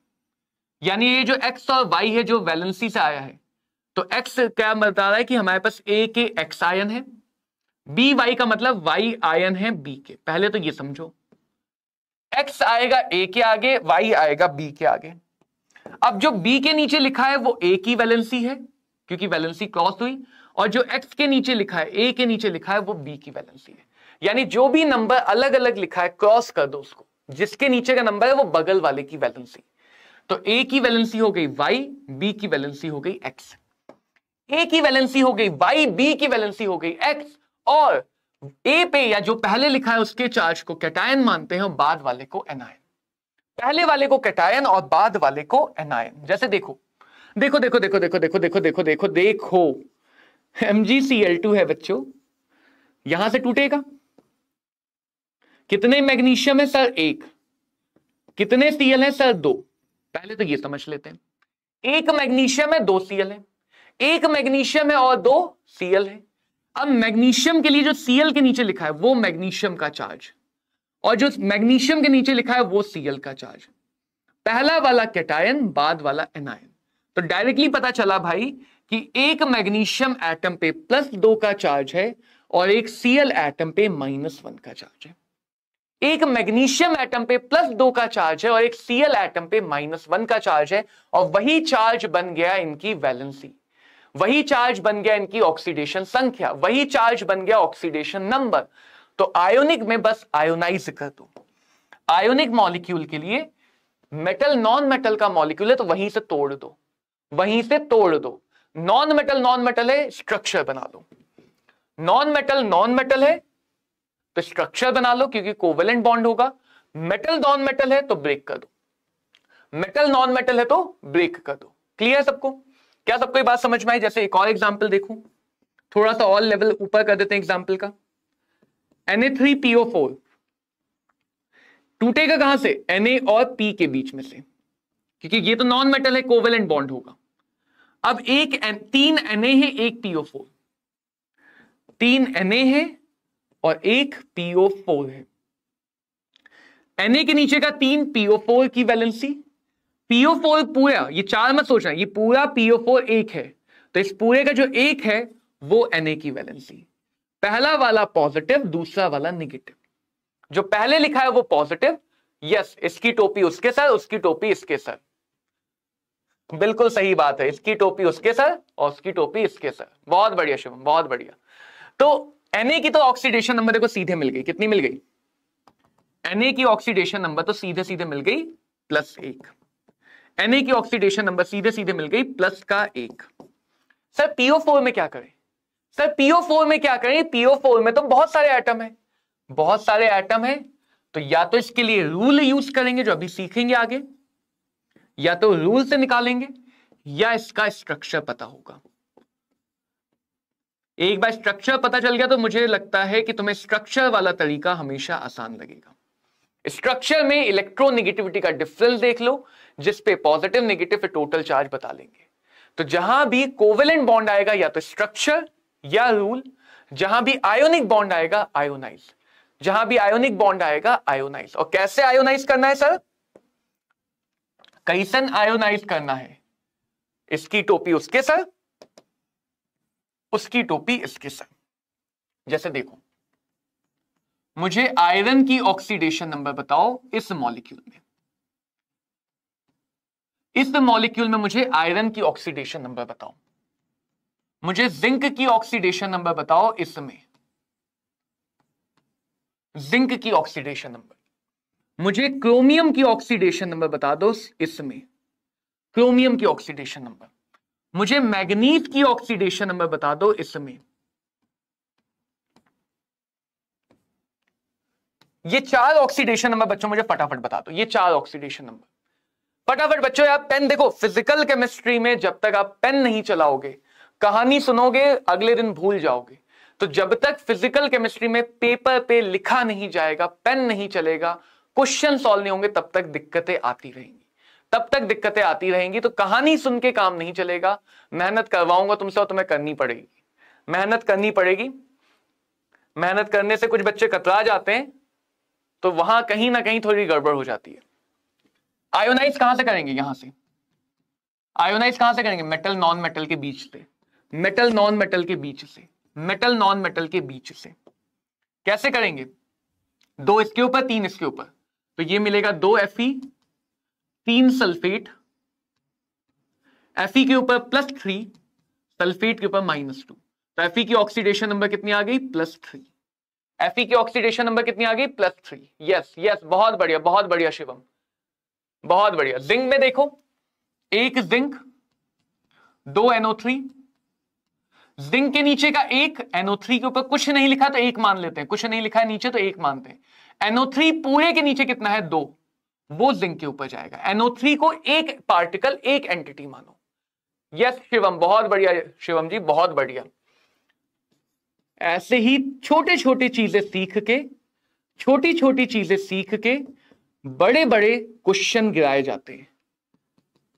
यानी ये जो एक्स और वाई है जो वैलेंसी से आया है तो एक्स क्या बता रहा है कि हमारे पास ए के एक्स आयन है बी वाई का मतलब वाई आयन है बी के पहले तो ये समझो एक्स आएगा ए के आगे वाई आएगा बी के आगे अब जो बी के नीचे लिखा है वो ए की वैलेंसी है क्योंकि वैलेंसी क्रॉस हुई और जो एक्स के नीचे लिखा है ए के नीचे लिखा है वो बी की वैलेंसी है यानी जो भी नंबर अलग अलग लिखा है क्रॉस कर दो उसको जिसके नीचे का नंबर है वो बगल वाले की वैलेंसी तो ए की वैलेंसी हो गई वाई बी की वैलेंसी हो गई एक्स ए की वैलेंसी हो गई वाई बी की वैलेंसी हो गई एक्स और ए पे या जो पहले लिखा है उसके चार्ज को कैटायन मानते हैं और बाद वाले को एनायन पहले वाले को कैटायन और बाद वाले को एनायन जैसे देखो देखो देखो देखो देखो देखो देखो देखो देखो देखो M G C L two है बच्चों यहां से टूटेगा कितने मैग्नीशियम है सर एक कितने सीएल है सर दो पहले तो ये समझ लेते हैं एक मैग्नीशियम है दो सीएल है एक मैग्नीशियम है और दो सीएल है अब मैग्नीशियम के लिए जो सीएल के नीचे लिखा है वो मैग्नीशियम का चार्ज और जो मैग्नीशियम के नीचे लिखा है वो सीएल का चार्ज पहला वाला कैटायन बाद वाला एनायन तो डायरेक्टली पता चला भाई कि एक मैग्नीशियम एटम पे प्लस दो का चार्ज है और एक सीएल एटम पे माइनस वन का चार्ज है एक मैग्नीशियम एटम पे प्लस दो का चार्ज है और एक सीएल एटम पे माइनस वन का चार्ज है और वही चार्ज बन गया इनकी वैलेंसी वही चार्ज बन गया इनकी ऑक्सीडेशन संख्या वही चार्ज बन गया ऑक्सीडेशन नंबर तो आयोनिक में बस आयोनाइज कर दो आयोनिक मॉलिक्यूल के लिए मेटल नॉन मेटल का मॉलिक्यूल है तो वहीं से तोड़ दो वहीं से तोड़ दो नॉन मेटल नॉन मेटल है स्ट्रक्चर बना दो नॉन मेटल नॉन मेटल है तो स्ट्रक्चर बना लो क्योंकि कोवेलेंट बॉन्ड होगा मेटल नॉन मेटल है तो ब्रेक कर दो मेटल नॉन मेटल है तो ब्रेक कर दो क्लियर सबको क्या सबको बात समझ में आई जैसे एक और एग्जाम्पल देखू थोड़ा सा और लेवल ऊपर कर देते हैं एग्जाम्पल का एन थ्री पीओ फोर टूटेगा कहां से एन और पी के बीच में से क्योंकि ये तो नॉन मेटल है कोवेलेंट बॉन्ड होगा अब एक तीन ए है एक फोर तीन ए है और एक पीओ है Na के नीचे का तीन फोर की वैलेंसी पीओ फोर पूरा ये चार मत सोचना ये पूरा पीओ फोर एक है तो इस पूरे का जो एक है वो एन की वैलेंसी पहला वाला पॉजिटिव दूसरा वाला निगेटिव जो पहले लिखा है वो पॉजिटिव यस इसकी टोपी उसके सर उसकी टोपी इसके सर बिल्कुल सही बात है इसकी टोपी उसके सर और उसकी टोपी इसके सर बहुत बढ़िया शुभम बहुत बढ़िया तो एनए की तो ऑक्सीडेशन नंबर देखो सीधे मिल गई कितनी मिल गई एनए की ऑक्सीडेशन नंबर तो सीधे सीधे मिल गई प्लस एक एन की ऑक्सीडेशन नंबर सीधे सीधे मिल गई प्लस का एक सर पीओ फोर में क्या करें सर पीओ फोर में क्या करें पीओ फोर में तो बहुत सारे एटम है बहुत सारे एटम है तो या तो इसके लिए रूल यूज करेंगे जो अभी सीखेंगे आगे या तो रूल से निकालेंगे या इसका स्ट्रक्चर पता होगा एक बार स्ट्रक्चर पता चल गया तो मुझे लगता है कि तुम्हें स्ट्रक्चर वाला तरीका हमेशा आसान लगेगा स्ट्रक्चर में इलेक्ट्रोनिगेटिविटी का डिफरेंस देख लो जिसपे पॉजिटिव नेगेटिव टोटल चार्ज बता लेंगे तो जहां भी कोवेलेंट बॉन्ड आएगा या तो स्ट्रक्चर या रूल जहां भी आयोनिक बॉन्ड आएगा आयोनाइज जहां भी आयोनिक बॉन्ड आएगा आयोनाइज और कैसे आयोनाइज करना है सर कैसन आयोनाइज करना है इसकी टोपी उसके सर उसकी टोपी इसके सर जैसे देखो मुझे आयरन की ऑक्सीडेशन नंबर बताओ इस मॉलिक्यूल में इस मॉलिक्यूल में मुझे आयरन की ऑक्सीडेशन नंबर बताओ मुझे जिंक की ऑक्सीडेशन नंबर बताओ इसमें जिंक की ऑक्सीडेशन नंबर मुझे क्रोमियम की ऑक्सीडेशन नंबर बता दो इसमें क्रोमियम की ऑक्सीडेशन नंबर मुझे मैग्नीज की ऑक्सीडेशन नंबर बता दो इसमें ये चार ऑक्सीडेशन नंबर बच्चों मुझे फटाफट बता दो ये चार ऑक्सीडेशन नंबर फटाफट बच्चों आप पेन देखो फिजिकल केमिस्ट्री में जब तक आप पेन नहीं चलाओगे कहानी सुनोगे अगले दिन भूल जाओगे तो जब तक फिजिकल केमिस्ट्री में पेपर पे लिखा नहीं जाएगा पेन नहीं चलेगा क्वेश्चन सॉल्व नहीं होंगे तब तक दिक्कतें आती रहेंगी तब तक दिक्कतें आती रहेंगी तो कहानी सुन के काम नहीं चलेगा मेहनत करवाऊंगा तुमसे और तुम्हें करनी पड़ेगी मेहनत करनी पड़ेगी मेहनत करने से कुछ बच्चे कतरा जाते हैं तो वहां कहीं ना कहीं थोड़ी गड़बड़ हो जाती है आयोनाइज कहां से करेंगे यहां से आयोनाइज कहां से करेंगे मेटल नॉन मेटल के बीच से मेटल नॉन मेटल के बीच से मेटल नॉन मेटल के बीच से कैसे करेंगे दो इसके ऊपर तीन इसके ऊपर तो ये मिलेगा दो एफ तीन सल्फेट एफ के ऊपर प्लस थ्री सल्फेट के ऊपर माइनस टू तो एफ की ऑक्सीडेशन नंबर कितनी आ गई प्लस थ्री एफ की ऑक्सीडेशन नंबर कितनी आ गई प्लस थ्री यस यस बहुत बढ़िया बहुत बढ़िया शिवम बहुत बढ़िया जिंक में देखो एक जिंक दो एनओ थ्री जिंक के नीचे का एक एनओ थ्री के ऊपर कुछ नहीं लिखा तो एक मान लेते हैं कुछ नहीं लिखा है नीचे तो एक मानते हैं एनओ थ्री पूरे के नीचे कितना है दो वो जिंक के ऊपर जाएगा एनओ थ्री को एक पार्टिकल एक एंटिटी मानो यस शिवम बहुत बढ़िया शिवम जी बहुत बढ़िया ऐसे ही छोटे छोटे चीजें सीख के छोटी छोटी चीजें सीख के बड़े बड़े क्वेश्चन गिराए जाते हैं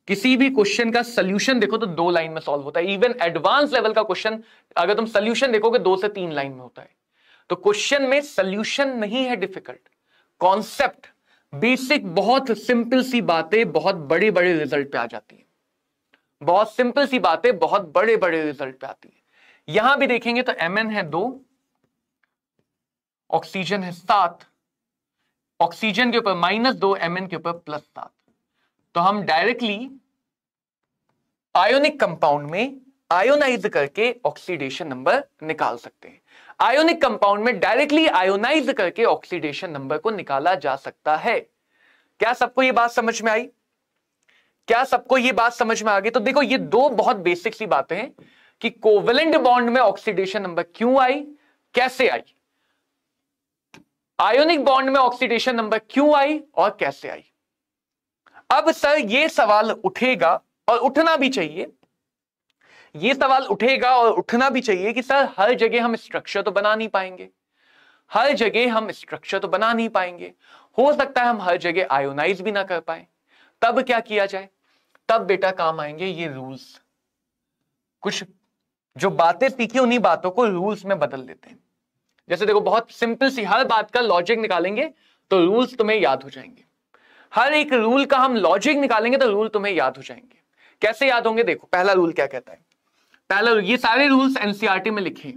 किसी भी क्वेश्चन का सोल्यूशन देखो तो दो लाइन में सॉल्व होता है इवन एडवांस लेवल का क्वेश्चन अगर तुम सोल्यूशन देखोगे दो से तीन लाइन में होता है तो क्वेश्चन में सोल्यूशन नहीं है डिफिकल्ट कॉन्सेप्ट बेसिक बहुत सिंपल सी बातें बहुत बड़े बड़े रिजल्ट पे आ जाती है बहुत सिंपल सी बातें बहुत बड़े बड़े रिजल्ट पे आती है यहां भी देखेंगे तो एम है दो ऑक्सीजन है सात ऑक्सीजन के ऊपर माइनस दो एम के ऊपर प्लस सात तो हम डायरेक्टली आयोनिक कंपाउंड में आयोनाइज करके ऑक्सीडेशन नंबर निकाल सकते हैं आयोनिक कंपाउंड में डायरेक्टली आयोनाइज करके ऑक्सीडेशन नंबर को निकाला जा सकता है क्या सबको ये बात समझ में आई क्या सबको ये बात समझ में आ गई तो देखो ये दो बहुत बेसिक सी बातें हैं कि कोवेलेंट बॉन्ड में ऑक्सीडेशन नंबर क्यों आई कैसे आई आयोनिक बॉन्ड में ऑक्सीडेशन नंबर क्यों आई और कैसे आई अब सर ये सवाल उठेगा और उठना भी चाहिए ये सवाल उठेगा और उठना भी चाहिए कि सर हर जगह हम स्ट्रक्चर तो बना नहीं पाएंगे हर जगह हम स्ट्रक्चर तो बना नहीं पाएंगे हो सकता है हम हर जगह आयोनाइज भी ना कर पाए तब क्या किया जाए तब बेटा काम आएंगे ये रूल्स कुछ जो बातें सीखी उन्हीं बातों को रूल्स में बदल देते हैं जैसे देखो बहुत सिंपल सी हर बात का लॉजिक निकालेंगे तो रूल्स तुम्हें याद हो जाएंगे हर एक रूल का हम लॉजिक निकालेंगे तो रूल तुम्हें याद हो जाएंगे कैसे याद होंगे देखो पहला रूल क्या कहता है पहला ये सारे रूल्स एनसीआरटी e में लिखे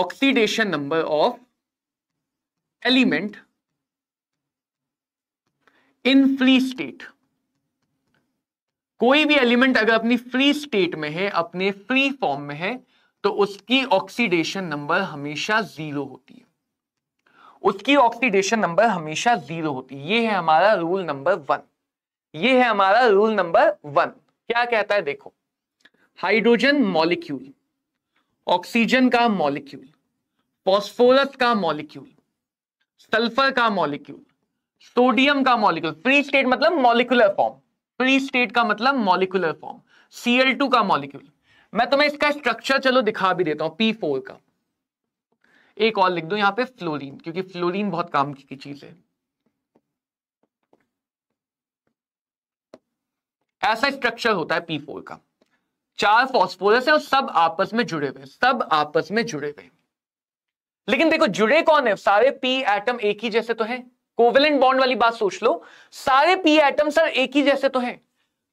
oxidation number of element in free state कोई भी एलिमेंट अगर अपनी फ्री स्टेट में है अपने फ्री फॉर्म में है तो उसकी ऑक्सीडेशन नंबर हमेशा जीरो होती है उसकी ऑक्सीडेशन नंबर हमेशा जीरो होती है ये है हमारा रूल नंबर वन ये है हमारा रूल नंबर वन क्या कहता है देखो हाइड्रोजन मॉलिक्यूल ऑक्सीजन का मॉलिक्यूल फॉस्फोरस का मॉलिक्यूल सल्फर का मॉलिक्यूल सोडियम का मॉलिक्यूल फ्री स्टेट मतलब मॉलिकुलर फॉर्म फ्री स्टेट का मतलब मॉलिकुलर फॉर्म सीएल टू का मॉलिक्यूल मैं तुम्हें इसका स्ट्रक्चर चलो दिखा भी देता हूं पी फोर का एक और लिख दो यहां पे फ्लोरीन क्योंकि फ्लोरीन बहुत काम की चीज है ऐसा स्ट्रक्चर होता है पी फोर का चार फॉस्फोरस है और सब आपस में जुड़े हुए सब आपस में जुड़े हुए लेकिन देखो जुड़े कौन है सारे पी एटम एक ही जैसे तो है कोवेलेंट बॉन्ड वाली बात सोच लो सारे पी एटम सर एक ही जैसे तो है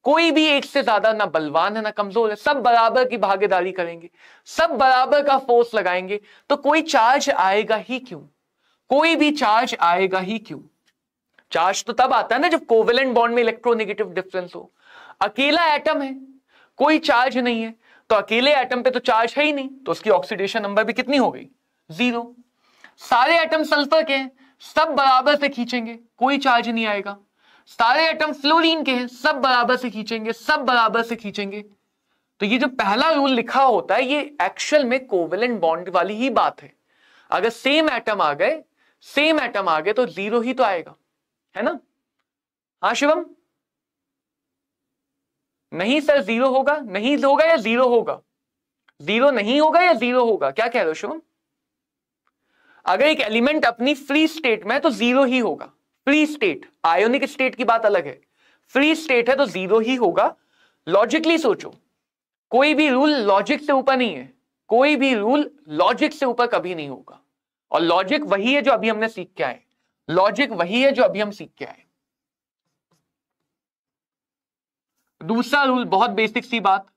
कोई भी एक से ज्यादा ना बलवान है ना कमजोर है सब बराबर की भागीदारी करेंगे सब बराबर का फोर्स लगाएंगे तो कोई चार्ज आएगा ही क्यों कोई भी चार्ज आएगा ही क्यों चार्ज तो तब आता है ना जब कोवेलेंट बॉन्ड में इलेक्ट्रोनेगेटिव डिफरेंस हो अकेला एटम है कोई चार्ज नहीं है तो अकेले एटम पे तो चार्ज है ही नहीं तो उसकी ऑक्सीडेशन नंबर भी कितनी हो गई जीरो सारे एटम सल्फर के हैं सब बराबर से खींचेंगे कोई चार्ज नहीं आएगा सारे एटम फ्लोरीन के हैं सब बराबर से खींचेंगे सब बराबर से खींचेंगे तो ये जो पहला रूल लिखा होता है ये एक्चुअल में कोवेलेंट बॉन्ड वाली ही बात है अगर सेम एटम आ गए सेम एटम आ गए तो जीरो ही तो आएगा है ना हाँ शिवम नहीं सर जीरो होगा नहीं होगा या जीरो होगा जीरो नहीं होगा या जीरो होगा क्या कह रहे हो शिवम अगर एक एलिमेंट अपनी फ्री स्टेट में है तो जीरो ही होगा फ्री स्टेट आयोनिक स्टेट की बात अलग है फ्री स्टेट है तो जीरो ही होगा लॉजिकली सोचो कोई भी रूल लॉजिक से ऊपर नहीं है कोई भी रूल लॉजिक से ऊपर कभी नहीं होगा और लॉजिक वही है जो अभी हमने सीख के आए लॉजिक वही है जो अभी हम सीख के आए दूसरा रूल बहुत बेसिक सी बात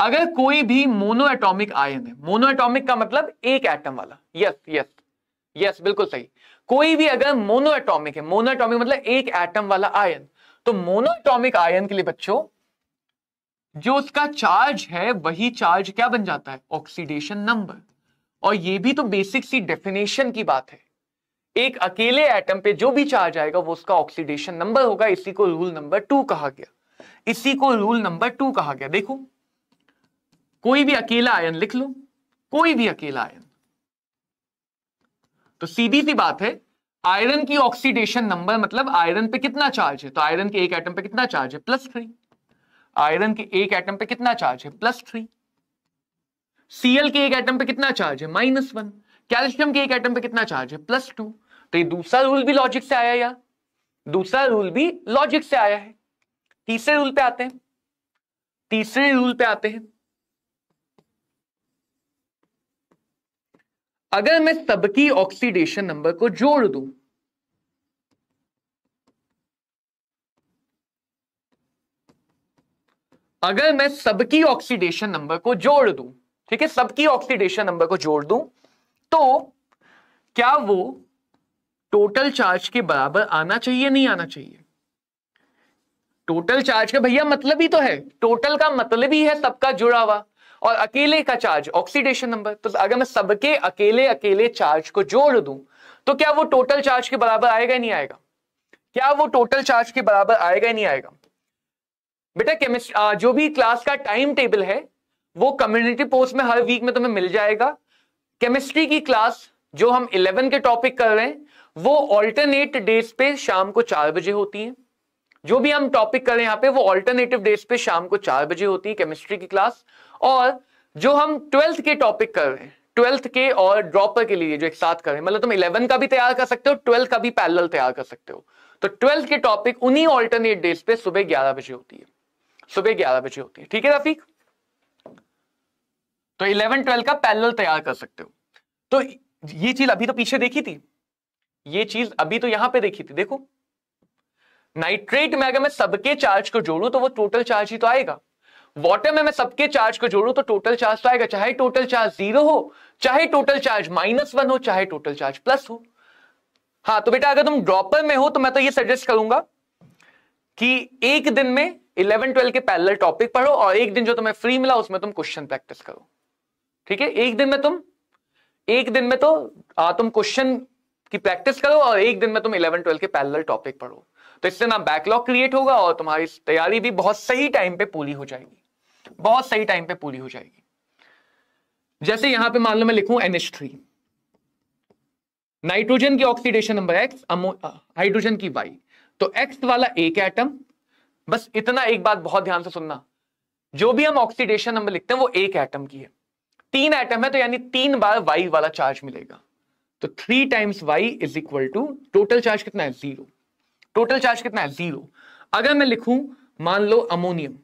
अगर कोई भी मोनो एटोमिक आयन है मोनो एटोमिक का मतलब एक एटम वाला यस यस यस बिल्कुल सही कोई भी अगर मोनो एटोमिक है मोनो एटोमिक मतलब एक एटम वाला आयन तो मोनो एटोमिक आयन के लिए बच्चों जो उसका चार्ज है वही चार्ज क्या बन जाता है ऑक्सीडेशन नंबर और ये भी तो बेसिक सी डेफिनेशन की बात है एक अकेले एटम पे जो भी चार्ज आएगा वो उसका ऑक्सीडेशन नंबर होगा इसी को रूल नंबर टू कहा गया इसी को रूल नंबर टू कहा गया देखो कोई भी अकेला आयन लिख लो कोई भी अकेला आयन तो सीधी सी बात है आयरन की ऑक्सीडेशन नंबर मतलब आयरन पे कितना चार्ज है तो आयरन के एक एटम पे कितना चार्ज है प्लस थ्री आयरन के एक एटम पे कितना चार्ज है प्लस थ्री सीएल के एक एटम पे कितना चार्ज है माइनस वन कैल्शियम के एक एटम पे कितना चार्ज है प्लस टू तो ये दूसरा रूल भी लॉजिक से आया यार दूसरा रूल भी लॉजिक से आया है तीसरे रूल पे आते हैं तीसरे रूल पे आते हैं अगर मैं सबकी ऑक्सीडेशन नंबर को जोड़ दूं अगर मैं सबकी ऑक्सीडेशन नंबर को जोड़ दूं ठीक है सबकी ऑक्सीडेशन नंबर को जोड़ दूं तो क्या वो टोटल चार्ज के बराबर आना चाहिए नहीं आना चाहिए टोटल चार्ज का भैया मतलब ही तो है टोटल का मतलब ही है सबका जुड़ा हुआ और अकेले का चार्ज ऑक्सीडेशन नंबर तो अगर मैं सबके अकेले अकेले चार्ज को जोड़ दूं तो क्या वो टोटल चार्ज के बराबर आएगा नहीं आएगा क्या वो टोटल चार्ज के बराबर आएगा नहीं आएगा बेटा केमिस्ट्री जो भी क्लास का टाइम टेबल है वो कम्युनिटी पोस्ट में हर वीक में तुम्हें मिल जाएगा केमिस्ट्री की क्लास जो हम इलेवन के टॉपिक कर रहे हैं वो ऑल्टरनेट डेज पे शाम को चार बजे होती है जो भी हम टॉपिक कर रहे हैं यहाँ पे वो ऑल्टरनेटिव डेज पे शाम को चार बजे होती है केमिस्ट्री की क्लास और जो हम ट्वेल्थ के टॉपिक कर रहे हैं ट्वेल्थ के और ड्रॉपर के लिए जो एक साथ कर रहे हैं मतलब तुम इलेवन का भी तैयार कर सकते हो ट्वेल्थ का भी पैरल तैयार कर सकते हो तो ट्वेल्थ के टॉपिक उन्हीं ऑल्टरनेट डेज पे सुबह ग्यारह बजे होती है सुबह ग्यारह बजे होती है ठीक है रफीक तो इलेवन ट्वेल्व का पैरल तैयार कर सकते हो तो ये चीज अभी तो पीछे देखी थी ये चीज अभी तो यहां पे देखी थी देखो नाइट्रेट में अगर मैं सबके चार्ज को जोड़ू तो वो टोटल चार्ज ही तो आएगा वाटर में मैं सबके चार्ज को जोड़ू तो टोटल चार्ज तो आएगा चाहे टोटल चार्ज जीरो हो चाहे टोटल चार्ज माइनस वन हो चाहे टोटल चार्ज प्लस हो हाँ तो बेटा अगर तुम ड्रॉपर में हो तो मैं तो ये सजेस्ट करूंगा कि एक दिन में इलेवन ट्वेल्व के पैरल टॉपिक पढ़ो और एक दिन जो तुम्हें फ्री मिला उसमें तुम क्वेश्चन प्रैक्टिस करो ठीक है एक दिन में तुम एक दिन में तो आ, हाँ, तुम क्वेश्चन की प्रैक्टिस करो और एक दिन में तुम इलेवन ट्वेल्व के पैरल टॉपिक पढ़ो तो इससे ना बैकलॉग क्रिएट होगा और तुम्हारी तैयारी भी बहुत सही टाइम पे पूरी हो जाएगी बहुत सही टाइम पे पूरी हो जाएगी जैसे यहां पे मान लो मैं लिखूं एनएच थ्री नाइट्रोजन की ऑक्सीडेशन नंबर एक्स हाइड्रोजन की वाई तो एक्स वाला एक एटम बस इतना एक बात बहुत ध्यान से सुनना जो भी हम ऑक्सीडेशन नंबर लिखते हैं वो एक एटम की है तीन एटम है तो यानी तीन बार वाई वाला चार्ज मिलेगा तो three times y is equal to total charge कितना है जीरो टोटल चार्ज कितना है जीरो अगर मैं लिखूं मान लो अमोनियम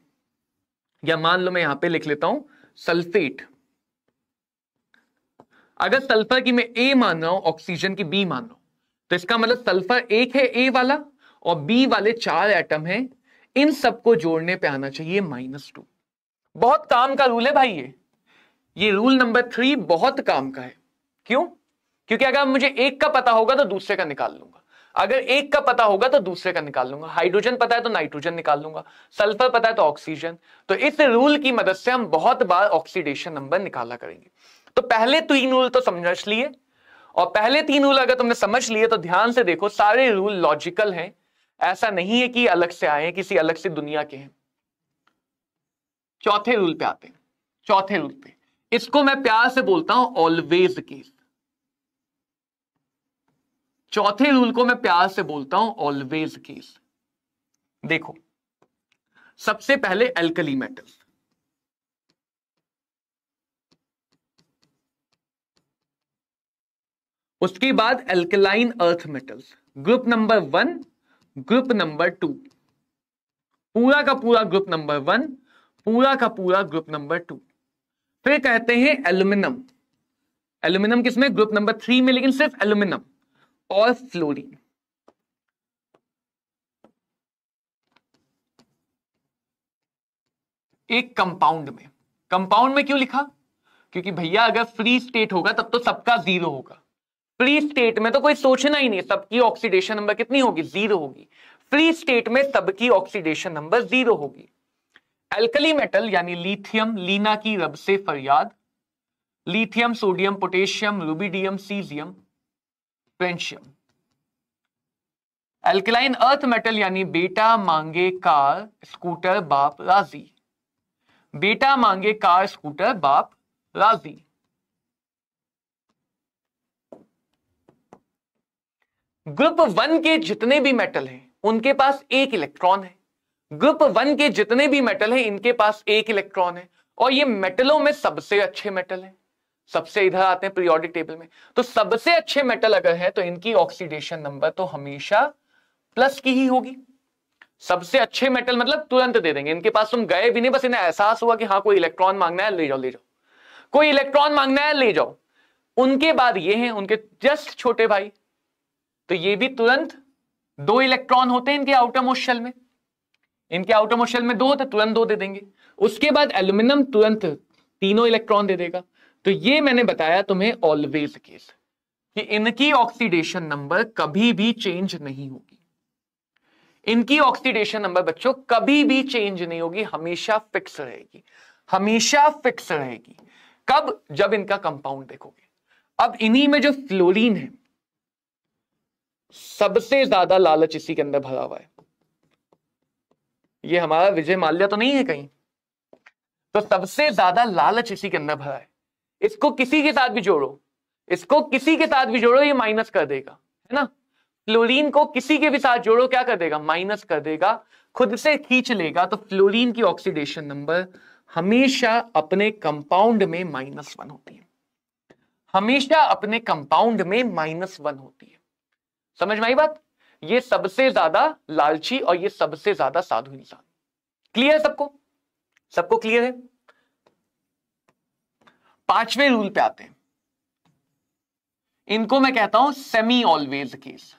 या मान लो मैं यहां पे लिख लेता हूं सल्फेट अगर सल्फर की मैं ए मान रहा हूं ऑक्सीजन की बी मान रहा हूं तो इसका मतलब सल्फर एक है ए वाला और बी वाले चार एटम हैं इन सबको जोड़ने पे आना चाहिए माइनस टू बहुत काम का रूल है भाई ये ये रूल नंबर थ्री बहुत काम का है क्यों क्योंकि अगर मुझे एक का पता होगा तो दूसरे का निकाल लूंगा अगर एक का पता होगा तो दूसरे का निकाल लूंगा हाइड्रोजन पता है तो नाइट्रोजन निकाल लूंगा सल्फर पता है तो ऑक्सीजन तो इस रूल की मदद से हम बहुत बार ऑक्सीडेशन नंबर निकाला करेंगे तो पहले तीन रूल तो समझ लिए और पहले तीन रूल अगर तुमने समझ लिए तो ध्यान से देखो सारे रूल लॉजिकल हैं ऐसा नहीं है कि अलग से आए हैं किसी अलग से दुनिया के हैं चौथे रूल पे आते हैं चौथे रूल पे इसको मैं प्यार से बोलता हूं ऑलवेज केस चौथे रूल को मैं प्यार से बोलता हूं ऑलवेज केस देखो सबसे पहले एल्कली मेटल्स उसके बाद alkaline earth metals group number one group number two पूरा का पूरा ग्रुप नंबर वन पूरा का पूरा ग्रुप नंबर टू फिर कहते हैं एल्यूमिनियम एल्यूमिनियम किसमें ग्रुप नंबर थ्री में लेकिन सिर्फ एल्यूमिनियम और फ्लोरीन एक कंपाउंड में कंपाउंड में क्यों लिखा क्योंकि भैया अगर फ्री स्टेट होगा तब तो सबका जीरो होगा फ्री स्टेट में तो कोई सोचना ही नहीं सबकी ऑक्सीडेशन नंबर कितनी होगी जीरो होगी फ्री स्टेट में सबकी ऑक्सीडेशन नंबर जीरो होगी एल्कली मेटल यानी लिथियम लीना की रब से फरियाद lithium sodium potassium rubidium caesium पेंशियम एल्कलाइन अर्थ मेटल यानी बेटा मांगे कार स्कूटर बाप राजी बेटा मांगे कार स्कूटर बाप राजी ग्रुप वन के जितने भी मेटल हैं उनके पास एक इलेक्ट्रॉन है ग्रुप वन के जितने भी मेटल हैं इनके पास एक इलेक्ट्रॉन है और ये मेटलों में सबसे अच्छे मेटल हैं सबसे इधर आते हैं प्रियोडिक टेबल में तो सबसे अच्छे मेटल अगर है तो इनकी ऑक्सीडेशन नंबर तो हमेशा प्लस की ही होगी सबसे अच्छे मेटल मतलब तुरंत दे देंगे इनके पास तुम गए भी नहीं बस इन्हें एहसास हुआ कि हाँ कोई इलेक्ट्रॉन मांगना है ले जाओ ले जाओ कोई इलेक्ट्रॉन मांगना है ले जाओ उनके बाद ये हैं उनके जस्ट छोटे भाई तो ये भी तुरंत दो इलेक्ट्रॉन होते हैं इनके आउटर मोस्ट में इनके आउटर मोस्ट में दो होते तो तुरंत दो दे देंगे उसके बाद एल्यूमिनियम तुरंत तीनों इलेक्ट्रॉन दे देगा तो ये मैंने बताया तुम्हें ऑलवेज केस कि इनकी ऑक्सीडेशन नंबर कभी भी चेंज नहीं होगी इनकी ऑक्सीडेशन नंबर बच्चों कभी भी चेंज नहीं होगी हमेशा फिक्स रहेगी हमेशा फिक्स रहेगी कब जब इनका कंपाउंड देखोगे अब इन्हीं में जो फ्लोरीन है सबसे ज्यादा लालच इसी के अंदर भरा हुआ है ये हमारा विजय माल्या तो नहीं है कहीं तो सबसे ज्यादा लालच इसी के अंदर भरा है इसको किसी के साथ भी जोड़ो इसको किसी के साथ भी जोड़ो ये माइनस कर देगा है ना फ्लोरीन को किसी के भी साथ जोड़ो क्या कर देगा माइनस कर देगा खुद से खींच लेगा तो फ्लोरीन की ऑक्सीडेशन नंबर हमेशा अपने कंपाउंड में माइनस वन होती है हमेशा अपने कंपाउंड में माइनस वन होती है समझ में आई बात ये सबसे ज्यादा लालची और ये सबसे ज्यादा साधु इंसान क्लियर है सबको सबको क्लियर है पांचवें रूल पे आते हैं इनको मैं कहता हूं semi always case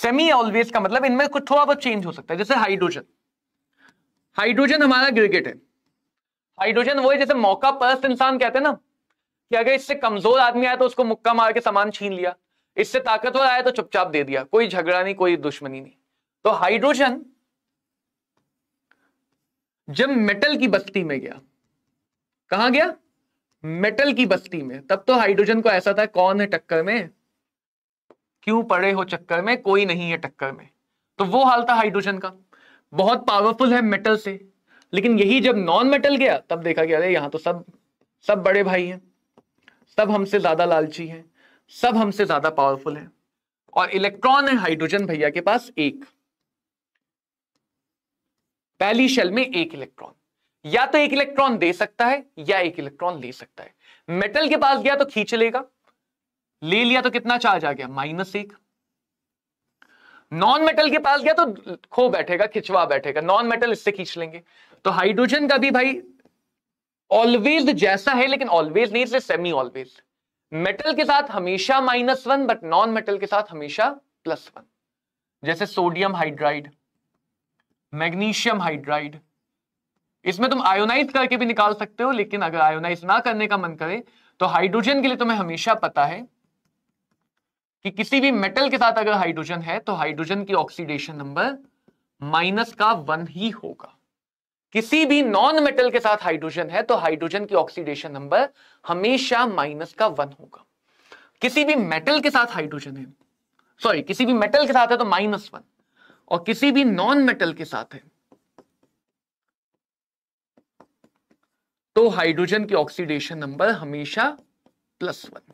semi always का मतलब इनमें कुछ थोड़ा बहुत चेंज हो सकता है जैसे हाइड्रोजन हाइड्रोजन हमारा ग्रिगेट है हाइड्रोजन वो है जैसे मौका परस्त इंसान कहते हैं ना कि अगर इससे कमजोर आदमी आया तो उसको मुक्का मार के सामान छीन लिया इससे ताकतवर आया तो चुपचाप दे दिया कोई झगड़ा नहीं कोई दुश्मनी नहीं तो हाइड्रोजन जब मेटल की बस्ती में गया कहा गया मेटल की बस्ती में तब तो हाइड्रोजन को ऐसा था कौन है टक्कर में क्यों पड़े हो चक्कर में कोई नहीं है टक्कर में तो वो हाल था हाइड्रोजन का बहुत पावरफुल है मेटल से लेकिन यही जब नॉन मेटल गया तब देखा गया अरे यहां तो सब सब बड़े भाई हैं सब हमसे ज्यादा लालची हैं सब हमसे ज्यादा पावरफुल हैं और इलेक्ट्रॉन है हाइड्रोजन भैया के पास एक पहली शेल में एक इलेक्ट्रॉन या तो एक इलेक्ट्रॉन दे सकता है या एक इलेक्ट्रॉन ले सकता है मेटल के पास गया तो खींच लेगा ले लिया तो कितना चार्ज आ गया माइनस एक नॉन मेटल के पास गया तो खो बैठेगा खिंचवा बैठेगा नॉन मेटल इससे खींच लेंगे तो हाइड्रोजन का भी भाई ऑलवेज जैसा है लेकिन ऑलवेज नहीं इसे सेमी ऑलवेज मेटल के साथ हमेशा minus one but non metal के साथ हमेशा प्लस वन जैसे सोडियम हाइड्राइड मैग्नीशियम हाइड्राइड इसमें तुम आयोनाइज करके भी निकाल सकते हो लेकिन अगर आयोनाइज ना करने का मन करे तो हाइड्रोजन के लिए तुम्हें हमेशा पता है कि किसी भी मेटल के साथ अगर हाइड्रोजन है तो हाइड्रोजन की ऑक्सीडेशन नंबर माइनस का वन ही होगा किसी भी नॉन मेटल के साथ हाइड्रोजन है तो हाइड्रोजन की ऑक्सीडेशन नंबर हमेशा माइनस का वन होगा किसी भी मेटल के साथ हाइड्रोजन है सॉरी किसी भी मेटल के साथ है तो माइनस वन और किसी भी नॉन मेटल के साथ है तो हाइड्रोजन की ऑक्सीडेशन नंबर हमेशा प्लस वन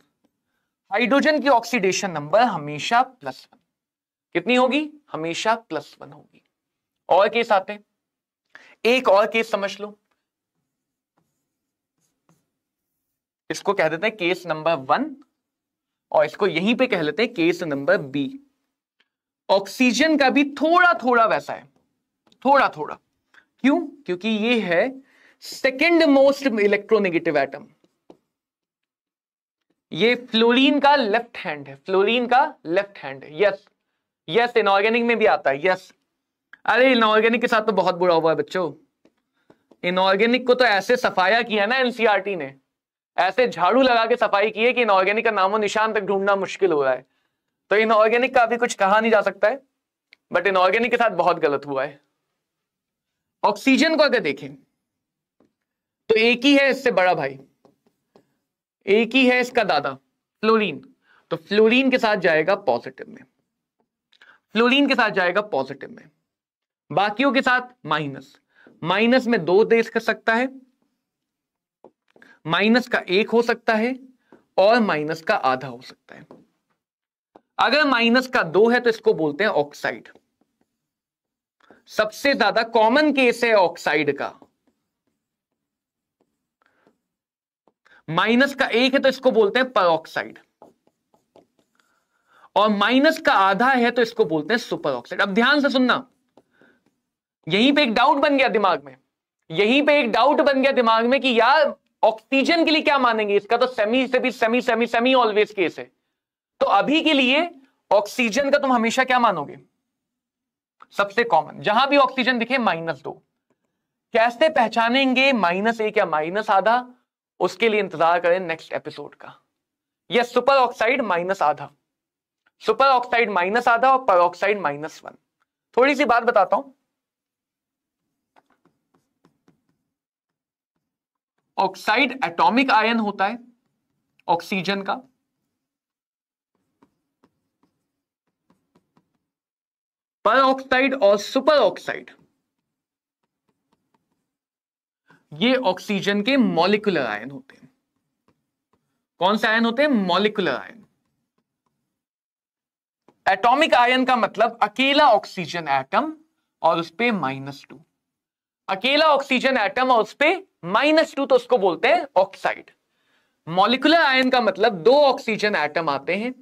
हाइड्रोजन की ऑक्सीडेशन नंबर हमेशा प्लस वन कितनी होगी हमेशा प्लस वन होगी और केस आते हैं एक और केस समझ लो इसको कह देते हैं केस नंबर वन और इसको यहीं पे कह लेते हैं केस नंबर बी ऑक्सीजन का भी थोड़ा थोड़ा वैसा है थोड़ा थोड़ा क्यों क्योंकि ये है सेकेंड मोस्ट इलेक्ट्रोनेगेटिव एटम ये फ्लोरीन का लेफ्ट हैंड है फ्लोरीन का लेफ्ट हैंड है यस यस इनऑर्गेनिक में भी आता है यस अरे इनऑर्गेनिक के साथ तो बहुत बुरा हुआ है बच्चों इनऑर्गेनिक को तो ऐसे सफाया किया ना एनसीआरटी e ने ऐसे झाड़ू लगा के सफाई की है कि इनऑर्गेनिक का नामो निशान तक ढूंढना मुश्किल हो रहा है तो इनऑर्गेनिक का अभी कुछ कहा नहीं जा सकता है बट इनऑर्गेनिक के साथ बहुत गलत हुआ है ऑक्सीजन को अगर देखें तो एक ही है इससे बड़ा भाई एक ही है इसका दादा फ्लोरीन तो फ्लोरीन के साथ जाएगा पॉजिटिव में फ्लोरीन के साथ जाएगा पॉजिटिव में बाकियों के साथ माइनस माइनस में दो देश कर सकता है माइनस का एक हो सकता है और माइनस का आधा हो सकता है अगर माइनस का दो है तो इसको बोलते हैं ऑक्साइड सबसे ज्यादा कॉमन केस है ऑक्साइड का माइनस का एक है तो इसको बोलते हैं ऑक्साइड और माइनस का आधा है तो इसको बोलते हैं सुपर ऑक्साइड अब ध्यान से सुनना यहीं पे एक डाउट बन गया दिमाग में यहीं पे एक डाउट बन गया दिमाग में कि यार ऑक्सीजन के लिए क्या मानेंगे इसका तो सेमी से भी semi semi semi always case है तो अभी के लिए ऑक्सीजन का तुम हमेशा क्या मानोगे सबसे कॉमन जहां भी ऑक्सीजन दिखे माइनस दो कैसे पहचानेंगे माइनस एक या माइनस आधा उसके लिए इंतजार करें नेक्स्ट एपिसोड का यह सुपर ऑक्साइड माइनस आधा सुपर ऑक्साइड माइनस आधा और पर ऑक्साइड माइनस वन थोड़ी सी बात बताता हूं ऑक्साइड एटॉमिक आयन होता है ऑक्सीजन का ऑक्साइड और सुपर ऑक्साइड ये ऑक्सीजन के मॉलिकुलर आयन होते हैं कौन से आयन होते हैं मॉलिकुलर आयन एटॉमिक आयन का मतलब अकेला ऑक्सीजन एटम और उस पर माइनस टू अकेला ऑक्सीजन एटम और उस पर माइनस टू तो उसको बोलते हैं ऑक्साइड मॉलिकुलर आयन का मतलब दो ऑक्सीजन एटम आते हैं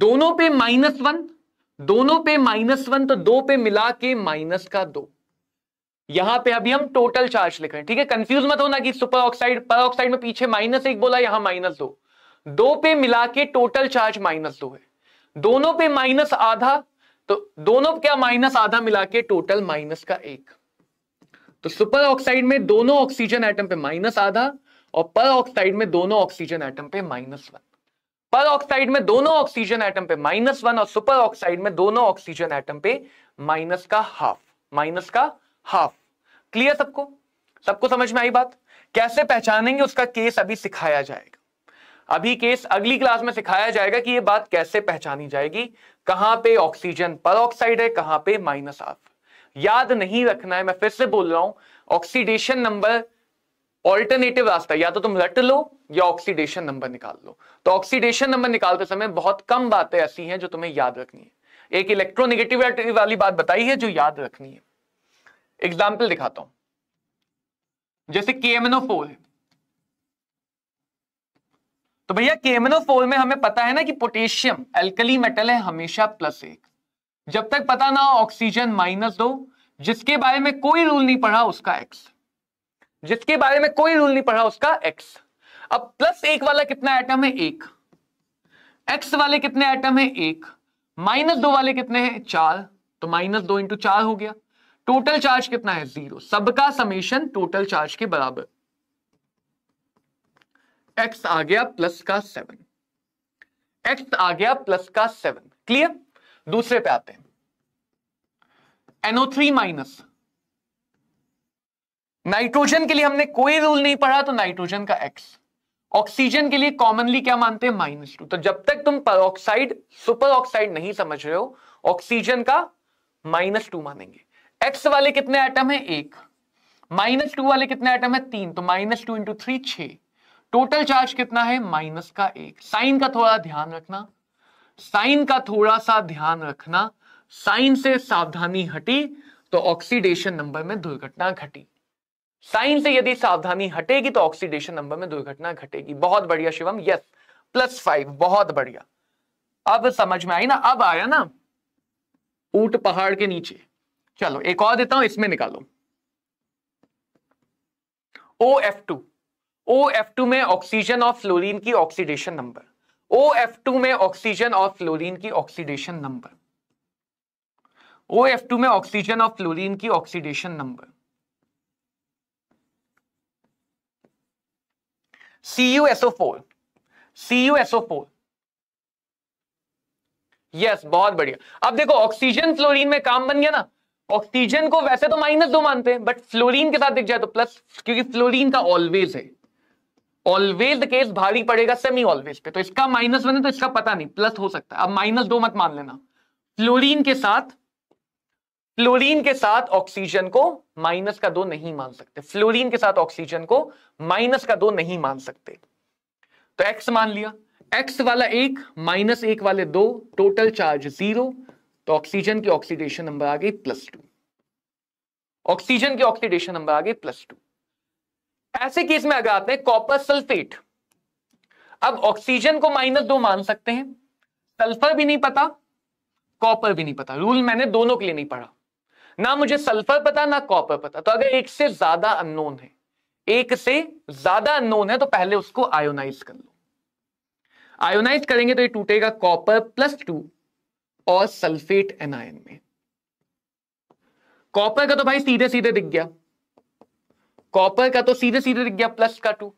दोनों पे माइनस वन दोनों पे माइनस वन तो दो पे मिला के माइनस का दो यहां पे अभी हम टोटल चार्ज लिख रहे हैं ठीक है कंफ्यूज मत होना कि सुपर ऑक्साइड पर ऑक्साइड में पीछे माइनस एक बोला यहां माइनस दो दो पे मिला के टोटल चार्ज माइनस दो है दोनों पे माइनस आधा तो दोनों क्या माइनस आधा मिला के टोटल माइनस का एक तो सुपर ऑक्साइड में दोनों ऑक्सीजन आइटम पे माइनस आधा और पर ऑक्साइड में दोनों ऑक्सीजन आइटम पे माइनस वन पर ऑक्साइड में दोनों ऑक्सीजन एटम पे माइनस वन और सुपर ऑक्साइड में दोनों ऑक्सीजन एटम पे माइनस का हाफ माइनस का हाफ क्लियर सबको सबको समझ में आई बात कैसे पहचानेंगे उसका केस अभी सिखाया जाएगा अभी केस अगली क्लास में सिखाया जाएगा कि ये बात कैसे पहचानी जाएगी कहां पे ऑक्सीजन पर ऑक्साइड है कहां पे माइनस हाफ याद नहीं रखना है मैं फिर से बोल रहा हूं ऑक्सीडेशन नंबर ऑल्टरनेटिव रास्ता या तो तुम रट लो या ऑक्सीडेशन नंबर निकाल लो तो ऑक्सीडेशन नंबर निकालते समय बहुत कम बातें ऐसी हैं जो तुम्हें याद रखनी है एक इलेक्ट्रोनिगेटिव वाली बात बताई है जो याद रखनी है एग्जाम्पल दिखाता हूं जैसे के तो भैया केमनो में हमें पता है ना कि पोटेशियम एल्कली मेटल है हमेशा प्लस एक जब तक पता ना ऑक्सीजन माइनस दो जिसके बारे में कोई रूल नहीं पढ़ा उसका एक्स जिसके बारे में कोई रूल नहीं पढ़ा उसका एक्स अब प्लस एक वाला कितना आइटम है एक एक्स वाले कितने एटम है एक माइनस दो वाले कितने हैं चार तो माइनस दो इंटू चार हो गया टोटल चार्ज कितना है जीरो सबका समेशन टोटल चार्ज के बराबर एक्स आ गया प्लस का सेवन एक्स आ गया प्लस का सेवन क्लियर दूसरे पे आते हैं एनओ थ्री माइनस नाइट्रोजन के लिए हमने कोई रूल नहीं पढ़ा तो नाइट्रोजन का एक्स ऑक्सीजन के लिए कॉमनली क्या मानते हैं माइनस टू तो जब तक तुम पर सुपर ऑक्साइड नहीं समझ रहे हो ऑक्सीजन का माइनस टू मानेंगे एक्स वाले कितने आइटम है एक माइनस टू वाले कितने आइटम है तीन तो माइनस टू इंटू थ्री छ टोटल चार्ज कितना है माइनस का एक साइन का थोड़ा ध्यान रखना साइन का थोड़ा सा ध्यान रखना साइन से सावधानी हटी तो ऑक्सीडेशन नंबर में दुर्घटना घटी साइन से यदि सावधानी हटेगी तो ऑक्सीडेशन नंबर में दुर्घटना घटेगी बहुत बढ़िया शिवम यस प्लस फाइव बहुत बढ़िया अब समझ में आई ना अब आया ना ऊट पहाड़ के नीचे चलो एक और देता हूं इसमें निकालो O F two O F two में ऑक्सीजन ऑफ फ्लोरीन की oxidation number O F two में ऑक्सीजन ऑफ फ्लोरीन की oxidation number O F two में ऑक्सीजन ऑफ फ्लोरीन की oxidation number CuSO4, CuSO4. Four four yes बहुत बढ़िया अब देखो ऑक्सीजन फ्लोरीन में काम बन गया ना ऑक्सीजन को वैसे तो माइनस दो मानते हैं बट फ्लोरीन के साथ दिख जाए तो प्लस क्योंकि फ्लोरीन का ऑलवेज है ऑलवेज केस भारी पड़ेगा सेमी ऑलवेज पे तो इसका माइनस बने तो इसका पता नहीं प्लस हो सकता है अब माइनस दो मत मान लेना फ्लोरीन के साथ फ्लोरीन के साथ ऑक्सीजन को माइनस का दो नहीं मान सकते फ्लोरीन के साथ ऑक्सीजन को माइनस का दो नहीं मान सकते तो एक्स मान लिया एक्स वाला एक माइनस एक वाले दो टोटल चार्ज जीरो तो ऑक्सीजन की ऑक्सीडेशन नंबर आ गई प्लस टू ऑक्सीजन की ऑक्सीडेशन नंबर आ गई प्लस टू ऐसे केस में अगर आते हैं कॉपर सल्फेट अब ऑक्सीजन को माइनस दो मान सकते हैं सल्फर भी नहीं पता कॉपर भी नहीं पता रूल मैंने दोनों के लिए नहीं पढ़ा ना मुझे सल्फर पता ना कॉपर पता तो अगर एक से ज्यादा अननोन है एक से ज्यादा अननोन है तो पहले उसको आयोनाइज कर लो आयोनाइज करेंगे तो ये टूटेगा कॉपर प्लस टू और सल्फेट एनायन में कॉपर का तो भाई सीधे सीधे दिख गया कॉपर का तो सीधे सीधे दिख गया प्लस का टू